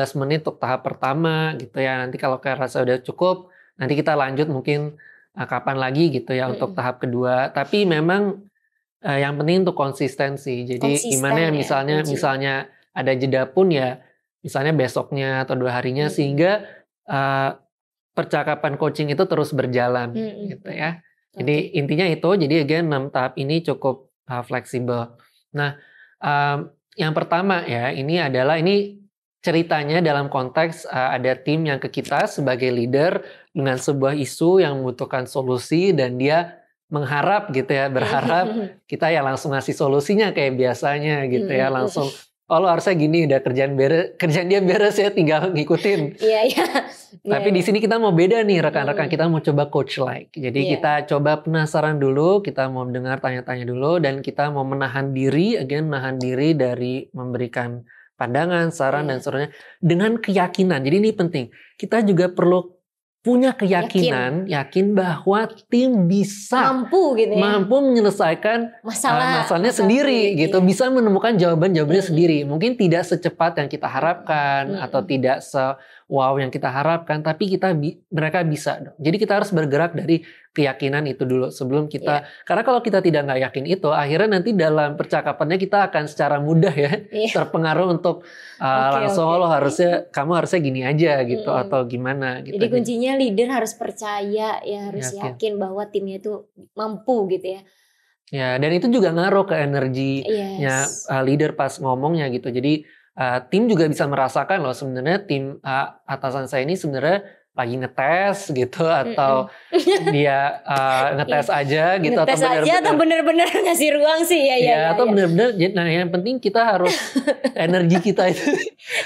10-15 menit untuk tahap pertama gitu ya. Nanti kalau kayak rasa udah cukup, nanti kita lanjut mungkin uh, kapan lagi gitu ya hmm. untuk tahap kedua. Tapi memang uh, yang penting untuk konsistensi. Jadi Konsisten, gimana ya, ya misalnya ya. misalnya ada jeda pun ya misalnya besoknya atau dua harinya hmm. sehingga uh, percakapan coaching itu terus berjalan hmm. hmm gitu hmm. ya. Jadi okay. intinya itu, jadi again 6 tahap ini cukup uh, fleksibel. Nah, um, yang pertama ya, ini adalah ini ceritanya dalam konteks uh, ada tim yang ke kita sebagai leader dengan sebuah isu yang membutuhkan solusi dan dia mengharap gitu ya, berharap kita ya langsung ngasih solusinya kayak biasanya gitu ya, hmm, langsung oh lo harusnya gini udah kerjaan beres kerjaan dia beres ya tinggal ngikutin iya iya tapi iya, di iya. sini kita mau beda nih hmm. rekan-rekan kita mau coba coach like jadi yeah. kita coba penasaran dulu kita mau dengar tanya-tanya dulu dan kita mau menahan diri again menahan diri dari memberikan pandangan saran yeah. dan iya. seterusnya dengan keyakinan jadi ini penting kita juga perlu punya keyakinan, yakin, yakin bahwa tim bisa mampu gitu ya. Mampu menyelesaikan eh, masalah uh, masalahnya masalah sendiri iya. gitu, bisa menemukan jawaban-jawabannya hmm. sendiri. Mungkin tidak secepat yang kita harapkan hmm. atau tidak se wow yang kita harapkan, tapi kita mereka bisa. Dong. Jadi kita harus bergerak dari keyakinan itu dulu sebelum kita. Yeah. Karena kalau kita tidak nggak yakin itu, akhirnya nanti dalam percakapannya kita akan secara mudah ya yeah. terpengaruh untuk uh, ah, okay, langsung okay. Oh, lo harusnya kamu harusnya gini aja gitu mm -hmm. atau gimana. Gitu. Jadi kuncinya leader harus percaya ya harus yakin, yakin bahwa timnya itu mampu gitu ya. Ya, dan itu juga ngaruh ke energinya yes. Ah, leader pas ngomongnya gitu. Jadi uh, tim juga bisa merasakan loh sebenarnya tim uh, atasan saya ini sebenarnya lagi ngetes gitu atau mm -mm. dia uh, ngetes aja gitu ngetes atau bener -bener, atau bener-bener ngasih ruang sih iya, iya, ya ya, ya atau ya. bener-bener nah yang penting kita harus energi kita itu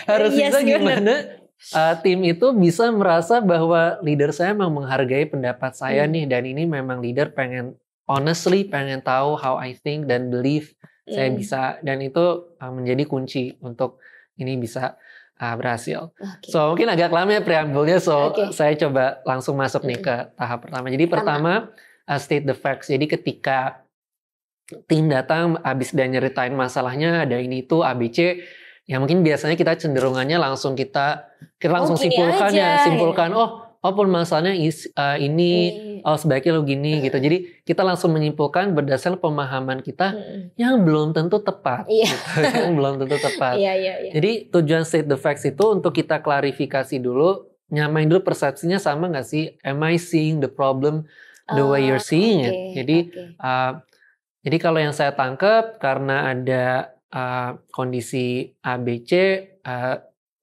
harus yes, bisa gimana bener. Uh, tim itu bisa merasa bahwa leader saya memang menghargai pendapat saya hmm. nih dan ini memang leader pengen honestly pengen tahu how I think dan believe hmm. saya iya. bisa dan itu uh, menjadi kunci untuk ini bisa uh, berhasil. Okay. So mungkin agak lama ya preambulnya, so okay. saya coba langsung masuk nih ke tahap pertama. Jadi pertama uh, state the facts. Jadi ketika tim datang habis dan nyeritain masalahnya ada ini itu ABC, ya mungkin biasanya kita cenderungannya langsung kita kita langsung oh, simpulkan ya, aja. ya, simpulkan oh oh permasalahannya is, uh, ini, hmm. oh sebaiknya lo gini hmm. gitu. Jadi kita langsung menyimpulkan berdasarkan pemahaman kita hmm. yang belum tentu tepat, yeah. gitu. yang belum tentu tepat. Yeah, yeah, yeah. Jadi tujuan state the facts itu untuk kita klarifikasi dulu, nyamain dulu persepsinya sama gak sih? Am I seeing the problem the way you're ah, seeing okay, it? Jadi okay. uh, jadi kalau yang saya tangkap karena ada uh, kondisi ABC uh, ah,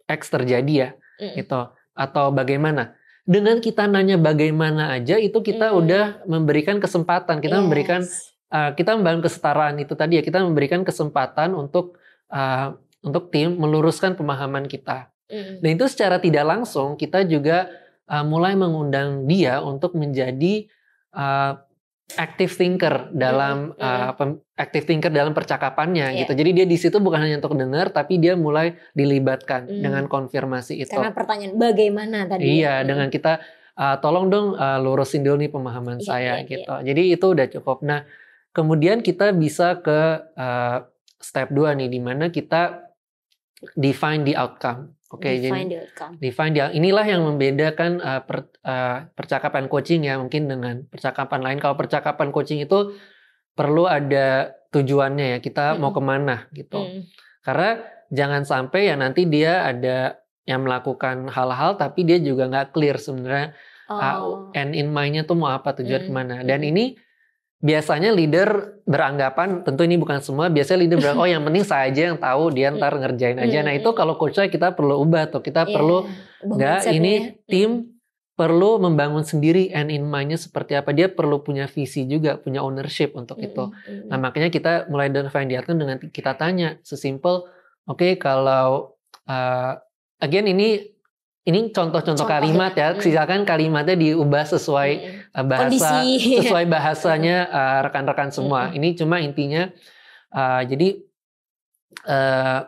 X terjadi ya, mm. gitu. Atau bagaimana? dengan kita nanya bagaimana aja itu kita hmm. udah memberikan kesempatan kita yes. memberikan uh, kita membangun kesetaraan itu tadi ya kita memberikan kesempatan untuk uh, untuk tim meluruskan pemahaman kita mm. dan itu secara tidak langsung kita juga uh, mulai mengundang dia untuk menjadi uh, active thinker dalam mm -hmm. uh, active thinker dalam percakapannya yeah. gitu. Jadi dia di situ bukan hanya untuk dengar tapi dia mulai dilibatkan mm. dengan konfirmasi itu. Karena pertanyaan bagaimana tadi. Iya, ya? dengan kita uh, tolong dong uh, lurusin dulu nih pemahaman yeah, saya yeah, gitu. Yeah. Jadi itu udah cukup. Nah, kemudian kita bisa ke uh, step 2 nih di mana kita define the outcome. Oke, okay, Define.com. jadi Define yang inilah yang membedakan uh, per, uh, percakapan coaching ya mungkin dengan percakapan lain. Kalau percakapan coaching itu perlu ada tujuannya ya kita mau kemana gitu. Mm. Karena jangan sampai ya nanti dia ada yang melakukan hal-hal tapi dia juga nggak clear sebenarnya uh, oh. and in mind-nya tuh mau apa tujuan mm. kemana. Dan ini biasanya leader beranggapan tentu ini bukan semua biasanya leader beranggapan oh yang penting saya aja yang tahu dia ntar hmm. ngerjain aja nah hmm. itu kalau coach coachnya kita perlu ubah atau kita yeah. perlu enggak ini hmm. tim perlu membangun sendiri and in mind-nya seperti apa dia perlu punya visi juga punya ownership untuk itu nah makanya kita mulai dari find the dengan kita tanya sesimpel oke okay, kalau uh, again ini ini contoh-contoh kalimat ya. ya. Hmm. Silakan kalimatnya diubah sesuai hmm. Eh, bahasa Kondisi. sesuai bahasanya hmm. eh, rekan-rekan uh, semua. Hmm. Ini cuma intinya uh, jadi uh,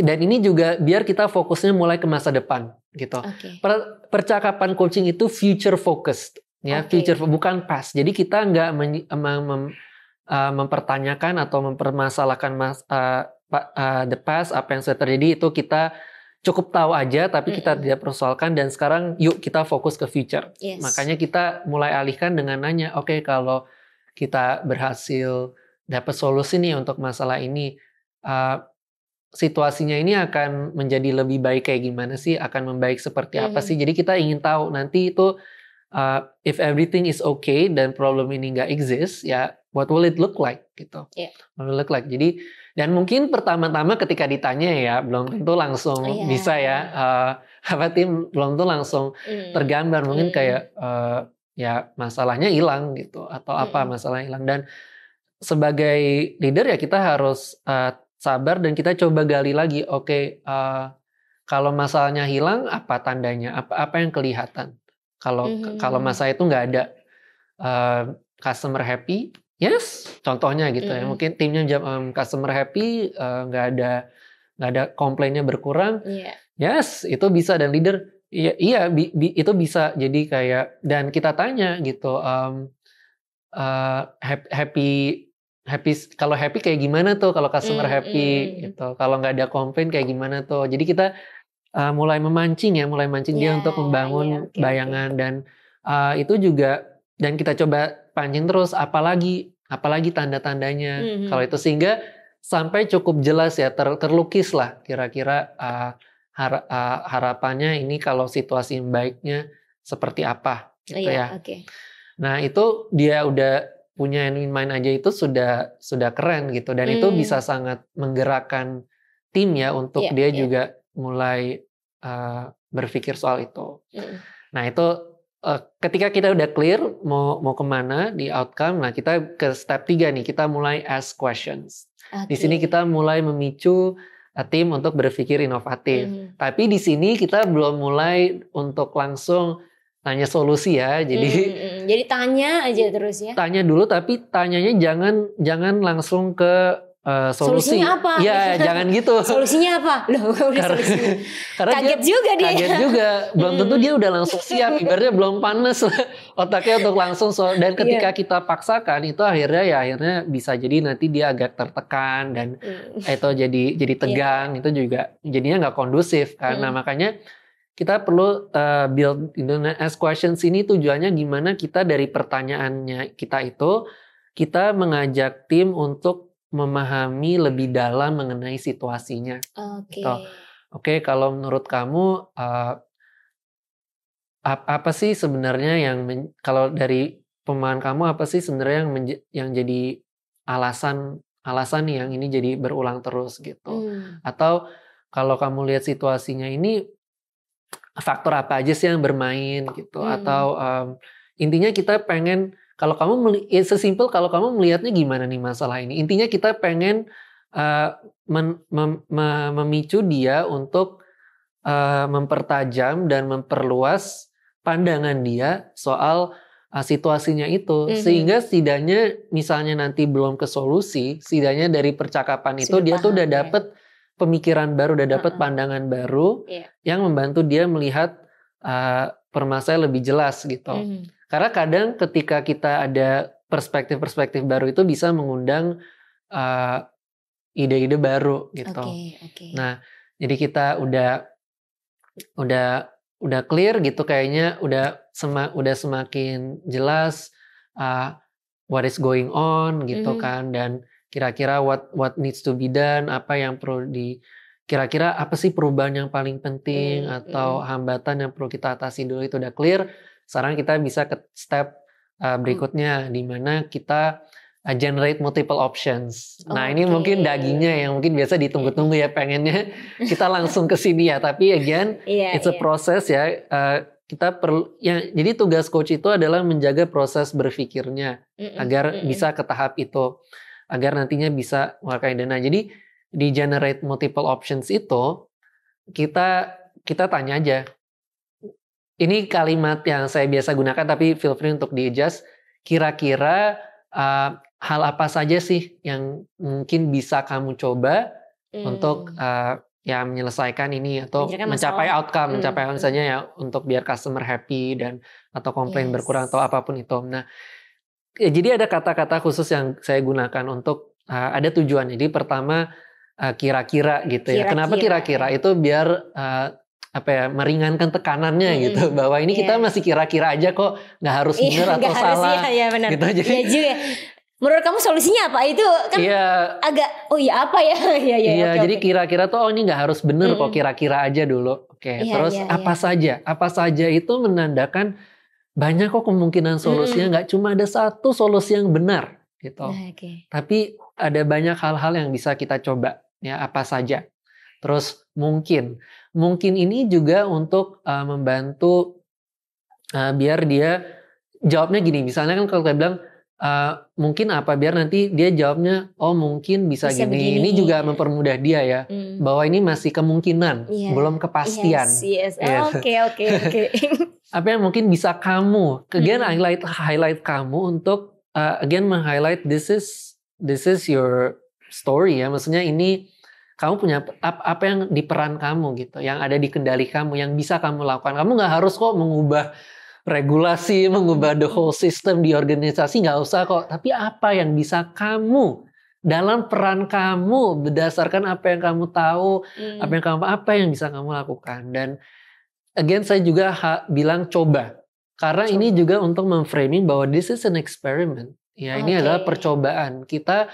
dan ini juga biar kita fokusnya mulai ke masa depan gitu. Okay. percakapan coaching itu future focused ya, okay. future bukan past. Jadi kita nggak men, mem, mem, mempertanyakan atau mempermasalahkan mas, uh, uh, the past apa yang sudah terjadi itu kita cukup tahu aja tapi kita mm-hmm. tidak persoalkan dan sekarang yuk kita fokus ke future. Yes. Makanya kita mulai alihkan dengan nanya, oke okay, kalau kita berhasil dapat solusi nih untuk masalah ini uh, situasinya ini akan menjadi lebih baik kayak gimana sih? Akan membaik seperti mm-hmm. apa sih? Jadi kita ingin tahu nanti itu uh, if everything is okay dan problem ini nggak exist ya what will it look like gitu? Yeah. What will it look like? Jadi dan mungkin pertama-tama ketika ditanya ya belum tentu langsung yeah. bisa ya uh, apa tim belum tentu langsung mm. tergambar mungkin mm. kayak uh, ya masalahnya hilang gitu atau mm. apa hmm. masalah hilang dan sebagai leader ya kita harus uh, sabar dan kita coba gali lagi oke okay, uh, kalau masalahnya hilang apa tandanya apa apa yang kelihatan kalau mm kalau hmm. masalah itu nggak ada uh, customer happy Yes, contohnya gitu mm. ya. Mungkin timnya um, customer happy, eh, nggak uh, ada nggak ada komplainnya berkurang. Yeah. Yes, itu bisa dan leader iya iya bi, bi, itu bisa jadi kayak dan kita tanya gitu um, uh, happy happy kalau happy kayak gimana tuh kalau customer mm, happy gitu. Kalau nggak ada komplain kayak gimana tuh. Jadi kita uh, mulai memancing ya, mulai mancing yeah, dia iya, untuk membangun yeah, okay, bayangan okay. dan uh, itu juga dan kita coba pancing terus apalagi apalagi tanda-tandanya mm-hmm. kalau itu sehingga sampai cukup jelas ya ter, terlukis lah kira-kira uh, har, uh, harapannya ini kalau situasi yang baiknya seperti apa gitu oh, ya. Okay. Nah itu dia udah punya in mind aja itu sudah sudah keren gitu dan mm. itu bisa sangat menggerakkan tim ya untuk yeah, dia yeah. juga mulai uh, berpikir soal itu. mm. Nah itu uh, ketika kita udah clear mau mau kemana di outcome, nah kita ke step tiga nih, kita mulai ask questions. Okay. Di sini kita mulai memicu eh, tim untuk berpikir inovatif. Mm. Tapi di sini kita belum mulai untuk langsung tanya solusi ya. Jadi mm, jadi tanya aja terus ya. Tanya dulu tapi tanyanya jangan jangan langsung ke Eh, solusi. Solusinya apa? Ya jangan gitu. Solusinya apa? Loh, karena, Karena kaget dia, juga dia. Kaget juga. Belum tentu dia udah langsung siap. Ibaratnya belum panas otaknya untuk langsung. So dan iya. ketika yeah. kita paksakan itu akhirnya ya akhirnya bisa jadi nanti dia agak tertekan dan hmm. itu jadi jadi iya. tegang. Yeah. Itu juga jadinya nggak kondusif. Karena mm. makanya kita perlu uh, build you know, ask questions ini tujuannya gimana kita dari pertanyaannya kita itu kita mengajak tim untuk memahami lebih dalam mengenai situasinya. Gitu. Oke. Okay. Oke, okay, kalau menurut kamu uh, apa sih sebenarnya yang kalau dari pemahaman kamu apa sih sebenarnya yang yang jadi alasan alasan yang ini jadi berulang terus gitu? Hmm. Atau kalau kamu lihat situasinya ini faktor apa aja sih yang bermain gitu? Hmm. Atau um, intinya kita pengen kalau kamu ya sesimpel kalau kamu melihatnya gimana nih masalah ini. Intinya kita pengen uh, men, mem, mem, memicu dia untuk uh, mempertajam dan memperluas pandangan dia soal uh, situasinya itu mm-hmm. sehingga setidaknya misalnya nanti belum ke solusi, setidaknya dari percakapan itu Sudah dia paham, tuh udah ya. dapet ya. pemikiran baru, udah dapet uh-uh. pandangan baru yeah. yang membantu dia melihat uh, permasalahan lebih jelas gitu. Mm-hmm. Karena kadang ketika kita ada perspektif-perspektif baru itu bisa mengundang eh, ide-ide uh, baru gitu. Okay, okay. Nah, jadi kita udah udah udah clear gitu kayaknya udah sema, udah semakin jelas uh, what is going on gitu mm kan dan kira-kira what what needs to be done apa yang perlu di kira-kira apa sih perubahan yang paling penting mm-hmm. atau hambatan yang perlu kita atasi dulu itu udah clear sekarang kita bisa ke step uh, berikutnya hmm. di mana kita uh, generate multiple options. Nah, ini mungkin dagingnya yang mungkin biasa ditunggu-tunggu ya pengennya kita langsung ke sini ya, tapi again yeah, it's a iya. process ya. Uh, kita perlu ya jadi tugas coach itu adalah menjaga proses berpikirnya mm -mm, agar mm -mm. bisa ke tahap itu agar nantinya bisa mengeluarkan dana. Jadi di generate multiple options itu kita kita tanya aja ini kalimat yang saya biasa gunakan tapi feel free untuk di adjust. Kira-kira uh, hal apa saja sih yang mungkin bisa kamu coba hmm. untuk uh, ya menyelesaikan ini atau mencapai outcome, hmm. mencapai misalnya hmm. ya untuk biar customer happy dan atau komplain yes. berkurang atau apapun itu. Nah, ya, jadi ada kata-kata khusus yang saya gunakan untuk uh, ada tujuan. Jadi pertama kira-kira uh, gitu -kira gitu kira ya. Kenapa kira-kira ya. itu biar uh, apa ya meringankan tekanannya hmm. gitu bahwa ini yeah. kita iya. masih kira-kira aja kok nggak harus iya, benar yeah, atau harus, salah ya, ya, benar. gitu jadi ya juga. Menurut kamu solusinya apa itu kan iya, agak oh iya apa ya ya ya. Iya, iya jadi kira-kira tuh oh ini nggak harus benar -hmm. kok kira-kira aja dulu. Oke, okay, yeah, terus yeah, apa yeah. saja? Apa saja itu menandakan banyak kok kemungkinan solusinya hmm. nggak -hmm. cuma ada satu solusi yang benar gitu. Nah, okay. Tapi ada banyak hal-hal yang bisa kita coba ya apa saja. Terus mungkin Mungkin ini juga untuk uh, membantu uh, biar dia jawabnya gini. Misalnya kan kalau saya bilang uh, mungkin apa biar nanti dia jawabnya oh mungkin bisa, bisa gini. Begini. Ini juga mempermudah dia ya hmm. bahwa ini masih kemungkinan, yeah. belum kepastian. Iya. Oke, oke, oke. Apa yang mungkin bisa kamu, again hmm. highlight highlight kamu untuk uh, again meng-highlight this is this is your story ya. Maksudnya ini kamu punya apa yang di peran kamu gitu, yang ada di kendali kamu, yang bisa kamu lakukan. Kamu nggak harus kok mengubah regulasi, mengubah the whole system di organisasi, nggak usah kok. Tapi apa yang bisa kamu dalam peran kamu berdasarkan apa yang kamu tahu, hmm. apa yang kamu apa yang bisa kamu lakukan. Dan again saya juga bilang coba, karena coba. ini juga untuk memframing bahwa this is an experiment. Ya okay. ini adalah percobaan kita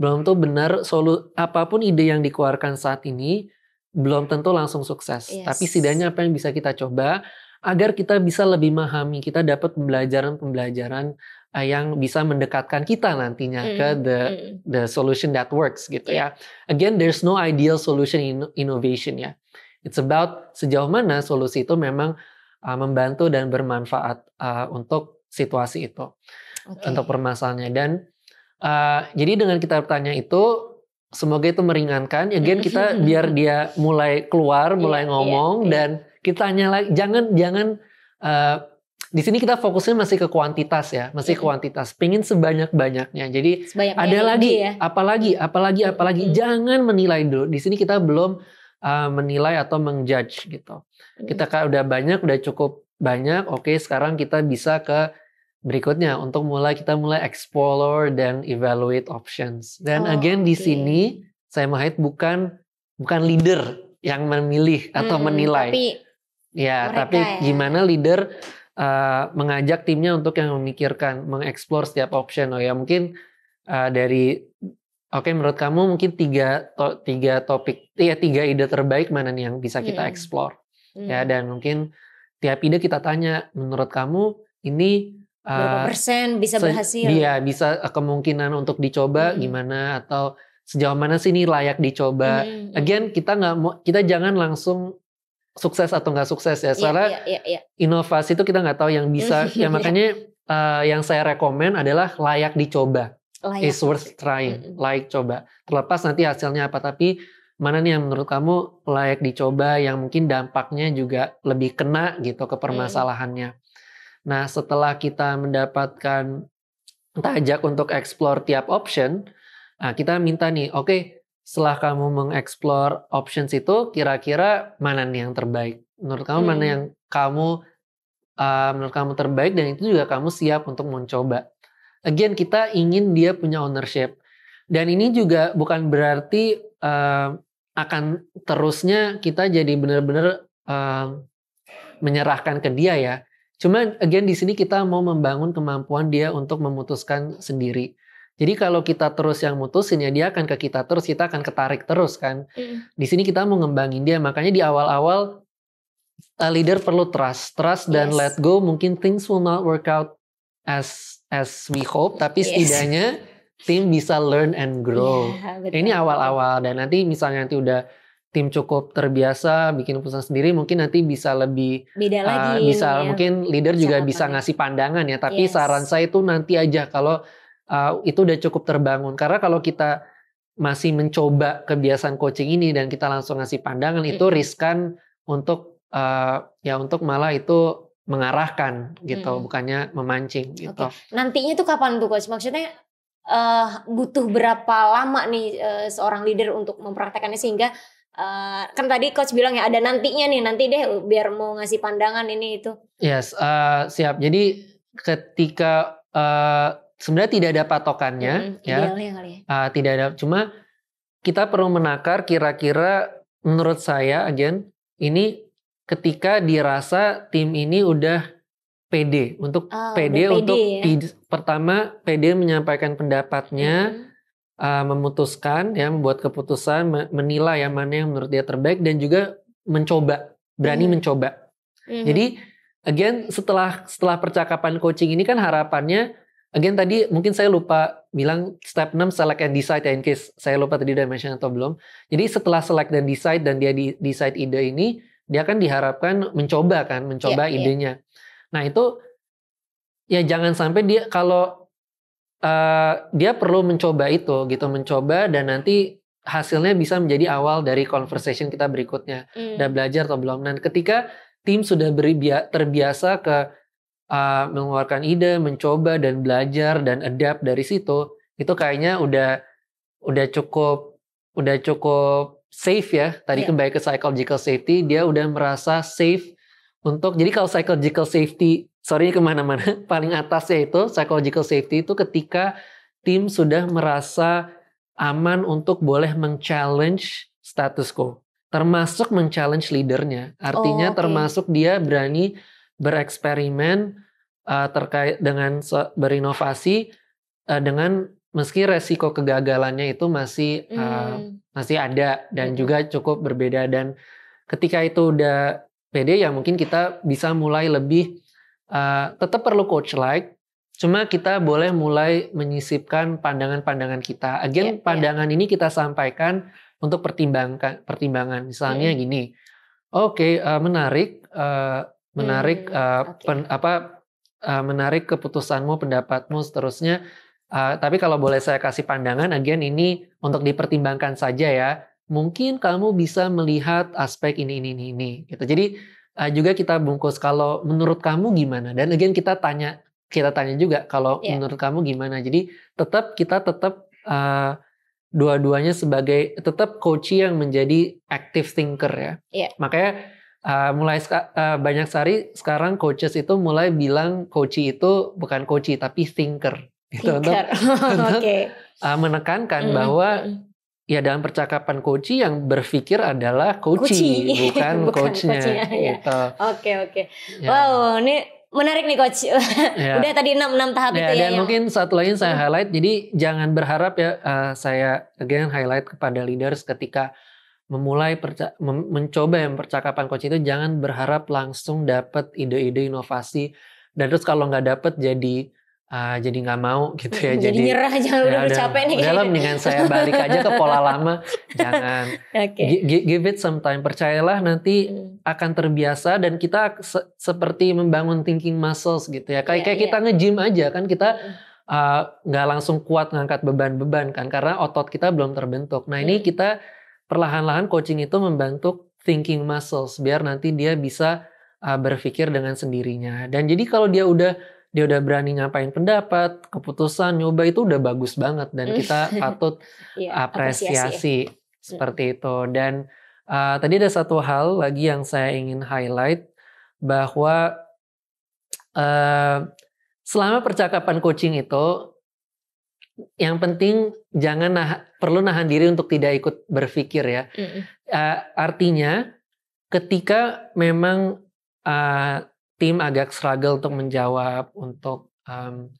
belum tentu benar solu apapun ide yang dikeluarkan saat ini belum tentu langsung sukses. Yes. Tapi setidaknya apa yang bisa kita coba agar kita bisa lebih memahami, kita dapat pembelajaran-pembelajaran eh, yang bisa mendekatkan kita nantinya mm. ke hmm, the hmm. the solution that works gitu yeah. ya. Again, there's no ideal solution in innovation ya. It's about sejauh mana solusi itu memang uh, membantu dan bermanfaat uh, untuk situasi itu, okay. untuk permasalahannya dan Uh, jadi dengan kita bertanya itu, semoga itu meringankan. Again iya. kita biar dia mulai keluar, iya, mulai iya, ngomong yeah, yeah. dan kita tanya lagi, jangan jangan uh, di sini kita fokusnya masih ke kuantitas ya, masih ke kuantitas. Pingin sebanyak banyaknya. Jadi sebanyak ada lagi, ya. apalagi, apalagi, apalagi. Hmm. Jangan menilai dulu. Di sini kita belum uh, menilai atau mengjudge gitu. Hmm. Kita kan udah banyak, udah cukup banyak. Oke, sekarang kita bisa ke berikutnya untuk mulai kita mulai explore dan evaluate options. Dan oh, again okay. di sini saya Mahid bukan bukan leader yang memilih atau hmm, menilai. Tapi ya, tapi ya. gimana leader uh, mengajak timnya untuk yang memikirkan, mengeksplor setiap option. Oh ya, mungkin uh, dari oke okay, menurut kamu mungkin tiga to, tiga topik, ya tiga ide terbaik mana nih yang bisa kita hmm. explore. Hmm. Ya, dan mungkin tiap ide kita tanya menurut kamu ini berapa eh, persen bisa berhasil? Iya, bisa eh, kemungkinan untuk dicoba hmm. gimana atau sejauh mana sih ini layak dicoba. Hmm. hmm, hmm. Again, kita nggak mau kita jangan langsung sukses atau nggak sukses ya. Iya, Soalnya yeah, yeah, yeah, inovasi itu kita nggak tahu yang bisa. Hmm, iya, ya iya. makanya uh, yang saya rekomend adalah layak dicoba. Layak. It's worth trying, mm-hmm. layak coba. Terlepas nanti hasilnya apa, tapi mana nih yang menurut kamu layak dicoba, yang mungkin dampaknya juga lebih kena gitu ke permasalahannya. Mm. Nah, setelah kita mendapatkan tajak untuk eksplor tiap option, nah kita minta nih, oke, okay, setelah kamu mengeksplor options itu, kira-kira mana nih yang terbaik? Menurut kamu hmm. mana yang kamu uh, menurut kamu terbaik dan itu juga kamu siap untuk mencoba. Again, kita ingin dia punya ownership. Dan ini juga bukan berarti uh, akan terusnya kita jadi benar-benar uh, menyerahkan ke dia ya. Cuman again di sini kita mau membangun kemampuan dia untuk memutuskan sendiri. Jadi kalau kita terus yang mutusin ya dia akan ke kita terus, kita akan ketarik terus kan. Mm. Di sini kita mau ngembangin dia, makanya di awal-awal uh, leader perlu trust, trust dan let go. Mungkin things will not work out as as we hope, tapi yes. setidaknya tim bisa learn and grow. Yeah, ya, Ini awal-awal dan nanti misalnya nanti udah tim cukup terbiasa bikin keputusan sendiri mungkin nanti bisa lebih beda ah, lagi bisa ya. mungkin leader bisa juga apa. bisa ngasih pandangan ya tapi yes. saran saya itu nanti aja kalau uh, itu udah cukup terbangun karena kalau kita masih mencoba kebiasaan coaching ini dan kita langsung ngasih pandangan mm. itu riskan untuk uh, ya untuk malah itu mengarahkan gitu mm. bukannya memancing gitu. Okay. Nantinya tuh kapan tuh coach? Maksudnya uh, butuh berapa lama nih uh, seorang leader untuk mempraktekannya sehingga Uh, kan tadi coach bilang ya ada nantinya nih nanti deh biar mau ngasih pandangan ini itu. Yes, uh, siap. Jadi ketika uh, sebenarnya tidak ada patokannya hmm, ya. ya. Uh, tidak ada cuma kita perlu menakar kira-kira menurut saya agen ini ketika dirasa tim ini udah PD untuk oh, PD, PD untuk ya? pertama PD menyampaikan pendapatnya. Hmm uh, memutuskan ya membuat keputusan menilai yang mana yang menurut dia terbaik dan juga mencoba berani mm. mencoba mm. jadi again setelah setelah percakapan coaching ini kan harapannya again tadi mungkin saya lupa bilang step 6 select and decide ya in case saya lupa tadi udah mention atau belum jadi setelah select dan decide dan dia di decide ide ini dia kan diharapkan mencoba kan mencoba yeah, iya. idenya yeah. nah itu ya jangan sampai dia kalau uh, dia perlu mencoba itu gitu mencoba dan nanti hasilnya bisa menjadi awal dari conversation kita berikutnya mm. udah belajar atau belum dan nah, ketika tim sudah beribia, terbiasa ke uh, mengeluarkan ide mencoba dan belajar dan adapt dari situ itu kayaknya udah udah cukup udah cukup safe ya tadi yeah. kembali ke psychological safety dia udah merasa safe untuk jadi kalau psychological safety sorry kemana-mana, paling atas yaitu psychological safety itu ketika tim sudah merasa aman untuk boleh meng-challenge status quo. Termasuk mengchallenge challenge leadernya. Artinya oh, okay. termasuk dia berani bereksperimen uh, terkait dengan berinovasi uh, dengan meski resiko kegagalannya itu masih mm. uh, masih ada dan mm. juga cukup berbeda dan ketika itu udah pede ya mungkin kita bisa mulai lebih uh, tetap perlu coach like cuma kita boleh mulai menyisipkan pandangan-pandangan kita again yeah, iya. pandangan yeah. ini kita sampaikan untuk pertimbangkan pertimbangan misalnya yeah. gini oke okay, uh, eh, menarik uh, menarik uh, hmm, okay. pen, apa uh, menarik keputusanmu pendapatmu seterusnya uh, tapi kalau boleh saya kasih pandangan again ini untuk dipertimbangkan saja ya mungkin kamu bisa melihat aspek ini ini ini, ini gitu jadi uh, juga kita bungkus kalau menurut kamu gimana dan again kita tanya kita tanya juga kalau yeah. menurut kamu gimana jadi tetap kita tetap uh, dua-duanya sebagai tetap coach yang menjadi active thinker ya yeah. makanya uh, mulai uh, banyak sekali sekarang coaches itu mulai bilang coach itu bukan coach tapi thinker gitu thinker. untuk, okay. uh, menekankan mm -hmm. bahwa mm-hmm ya dalam percakapan coach yang berpikir adalah coach bukan, bukan coachnya ya. gitu. Oke oke. Ya. Wow, ini menarik nih coach. ya. Udah tadi 6 6 tahap ya, itu ya. Dan yang... mungkin satu lain saya hmm. highlight jadi jangan berharap ya uh, saya again highlight kepada leaders ketika memulai perca mencoba yang percakapan coach itu jangan berharap langsung dapat ide-ide inovasi dan terus kalau nggak dapat jadi uh, jadi nggak mau gitu ya. Jadi, jadi nyerah aja ya, udah, udah capek nih. Udah dengan saya balik aja ke pola lama. Jangan. Okay. G give it some time. Percayalah nanti hmm. akan terbiasa dan kita se seperti membangun thinking muscles gitu ya. Kayak yeah, kayak yeah. kita nge-gym aja kan kita hmm. ah, nggak langsung kuat ngangkat beban-beban kan karena otot kita belum terbentuk. Nah, ini hmm. kita perlahan-lahan coaching itu membentuk thinking muscles biar nanti dia bisa uh, berpikir dengan sendirinya. Dan jadi kalau dia udah dia udah berani ngapain pendapat, keputusan, nyoba itu udah bagus banget dan mm. kita patut yeah, apresiasi, apresiasi ya. seperti itu. Dan uh, tadi ada satu hal lagi yang saya ingin highlight bahwa uh, selama percakapan coaching itu yang penting jangan nah, perlu nahan diri untuk tidak ikut berpikir ya. Mm. Uh, artinya ketika memang uh, tim agak struggle untuk menjawab, untuk um,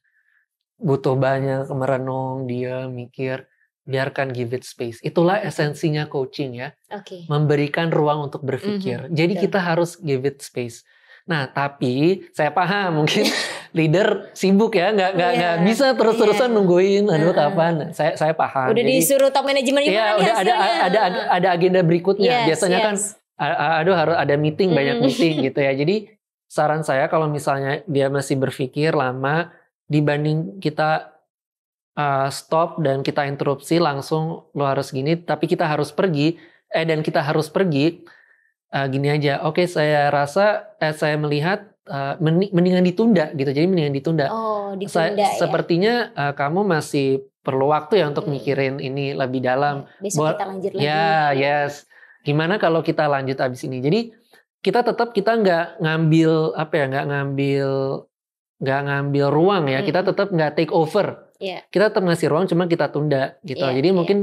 butuh banyak merenung, dia mikir, biarkan give it space. Itulah esensinya coaching ya. Okay. Memberikan ruang untuk berpikir. Mm -hmm. Jadi yeah. kita harus give it space. Nah, tapi saya paham mungkin leader sibuk ya, nggak nggak yeah. bisa terus-terusan yeah. nungguin. Aduh, uh kapan? Saya saya paham. Udah Jadi, disuruh top manajemen ya, udah ada, ada ada ada agenda berikutnya. Yes, Biasanya kan, yes. kan aduh harus ada meeting banyak mhm. meeting gitu ya. Jadi saran saya kalau misalnya dia masih berpikir lama dibanding kita uh, stop dan kita interupsi langsung lo harus gini tapi kita harus pergi eh dan kita harus pergi uh, gini aja oke okay, saya rasa eh, saya melihat uh, mendingan ditunda gitu jadi mendingan ditunda oh ditunda saya, ya sepertinya uh, kamu masih perlu waktu ya untuk hmm. mikirin ini lebih dalam besok Bo kita lanjut ya, lagi ya yes gimana kalau kita lanjut abis ini jadi kita tetap kita nggak ngambil apa ya nggak ngambil nggak ngambil ruang ya hmm. kita tetap nggak take over yeah. kita tetap ngasih ruang cuma kita tunda gitu yeah, jadi yeah. mungkin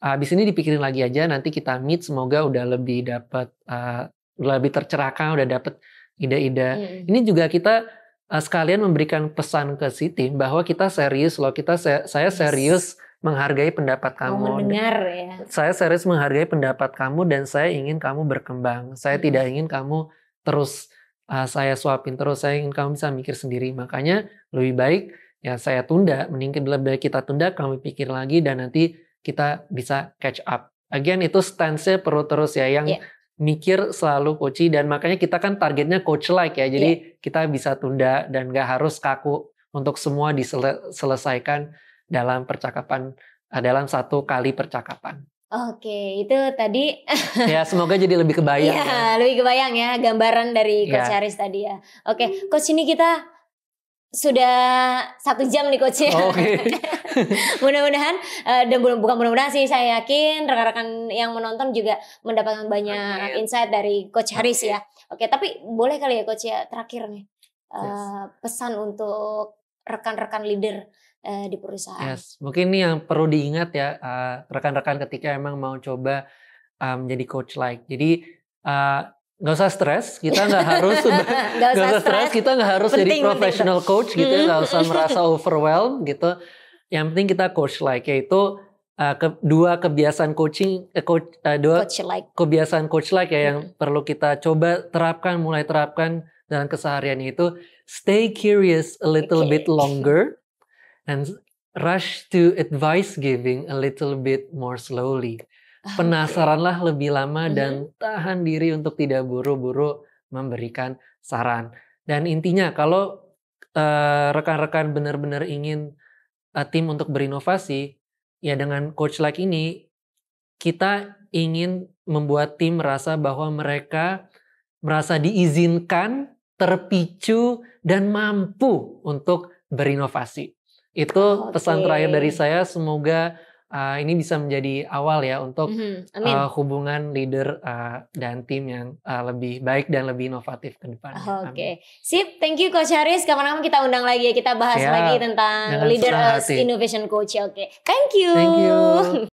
habis ah, ini dipikirin lagi aja nanti kita meet semoga udah lebih dapat uh, lebih tercerahkan udah dapat ide-ide hmm. ini juga kita uh, sekalian memberikan pesan ke si tim bahwa kita serius loh kita se saya serius yes menghargai pendapat kamu. Mau mendengar ya. Saya serius menghargai pendapat kamu dan saya ingin kamu berkembang. Saya hmm. tidak ingin kamu terus uh, saya suapin terus. Saya ingin kamu bisa mikir sendiri. Makanya lebih baik ya saya tunda. Mending lebih baik kita tunda, kamu pikir lagi dan nanti kita bisa catch up. Again itu stance-nya perlu terus ya yang yeah mikir selalu coachy dan makanya kita kan targetnya coach like ya jadi yeah. kita bisa tunda dan gak harus kaku untuk semua diselesaikan dalam percakapan eh, dalam satu kali percakapan. Oke, itu tadi. ya, semoga jadi lebih kebayang. ya, ya, lebih kebayang ya gambaran dari iya. Coach ya. Haris tadi ya. Oke, Coach ini kita sudah satu jam nih Coach. Ya. Oh, oke. Okay. mudah-mudahan eh, dan bukan mudah-mudahan sih saya yakin rekan-rekan yang menonton juga mendapatkan banyak okay. insight dari Coach Haris okay. ya. Oke, tapi boleh kali ya Coach ya terakhir nih uh, pesan untuk rekan-rekan leader uh, di perusahaan. Yes, mungkin ini yang perlu diingat ya eh, rekan-rekan uh, ketika emang mau coba menjadi eh, menjadi coach like. Jadi uh, nggak usah stres kita nggak harus sudah nggak usah stres kita nggak harus penting, jadi professional coach gitu ya, nggak usah merasa overwhelmed gitu yang penting kita coach like yaitu uh, ke, dua kebiasaan coaching eh, coach uh, dua coach like. kebiasaan coach like ya yang perlu kita coba terapkan mulai terapkan dalam keseharian itu stay curious a little okay. bit longer and rush to advice giving a little bit more slowly. Ah, Penasaranlah lebih lama iya. dan tahan diri untuk tidak buru-buru memberikan saran. Dan intinya kalau uh, rekan-rekan benar-benar ingin uh, tim untuk berinovasi, ya dengan coach like ini kita ingin membuat tim merasa bahwa mereka merasa diizinkan, terpicu dan mampu untuk berinovasi. Itu okay. pesan terakhir dari saya. Semoga uh, ini bisa menjadi awal ya untuk mm-hmm. Uh, hubungan leader uh, dan tim yang uh, lebih baik dan lebih inovatif ke depan. Oke, okay. sip. Thank you Coach Haris. Kapan-kapan kita undang lagi ya kita bahas Siap. lagi tentang leader as innovation coach. Oke, okay. thank you. Thank you.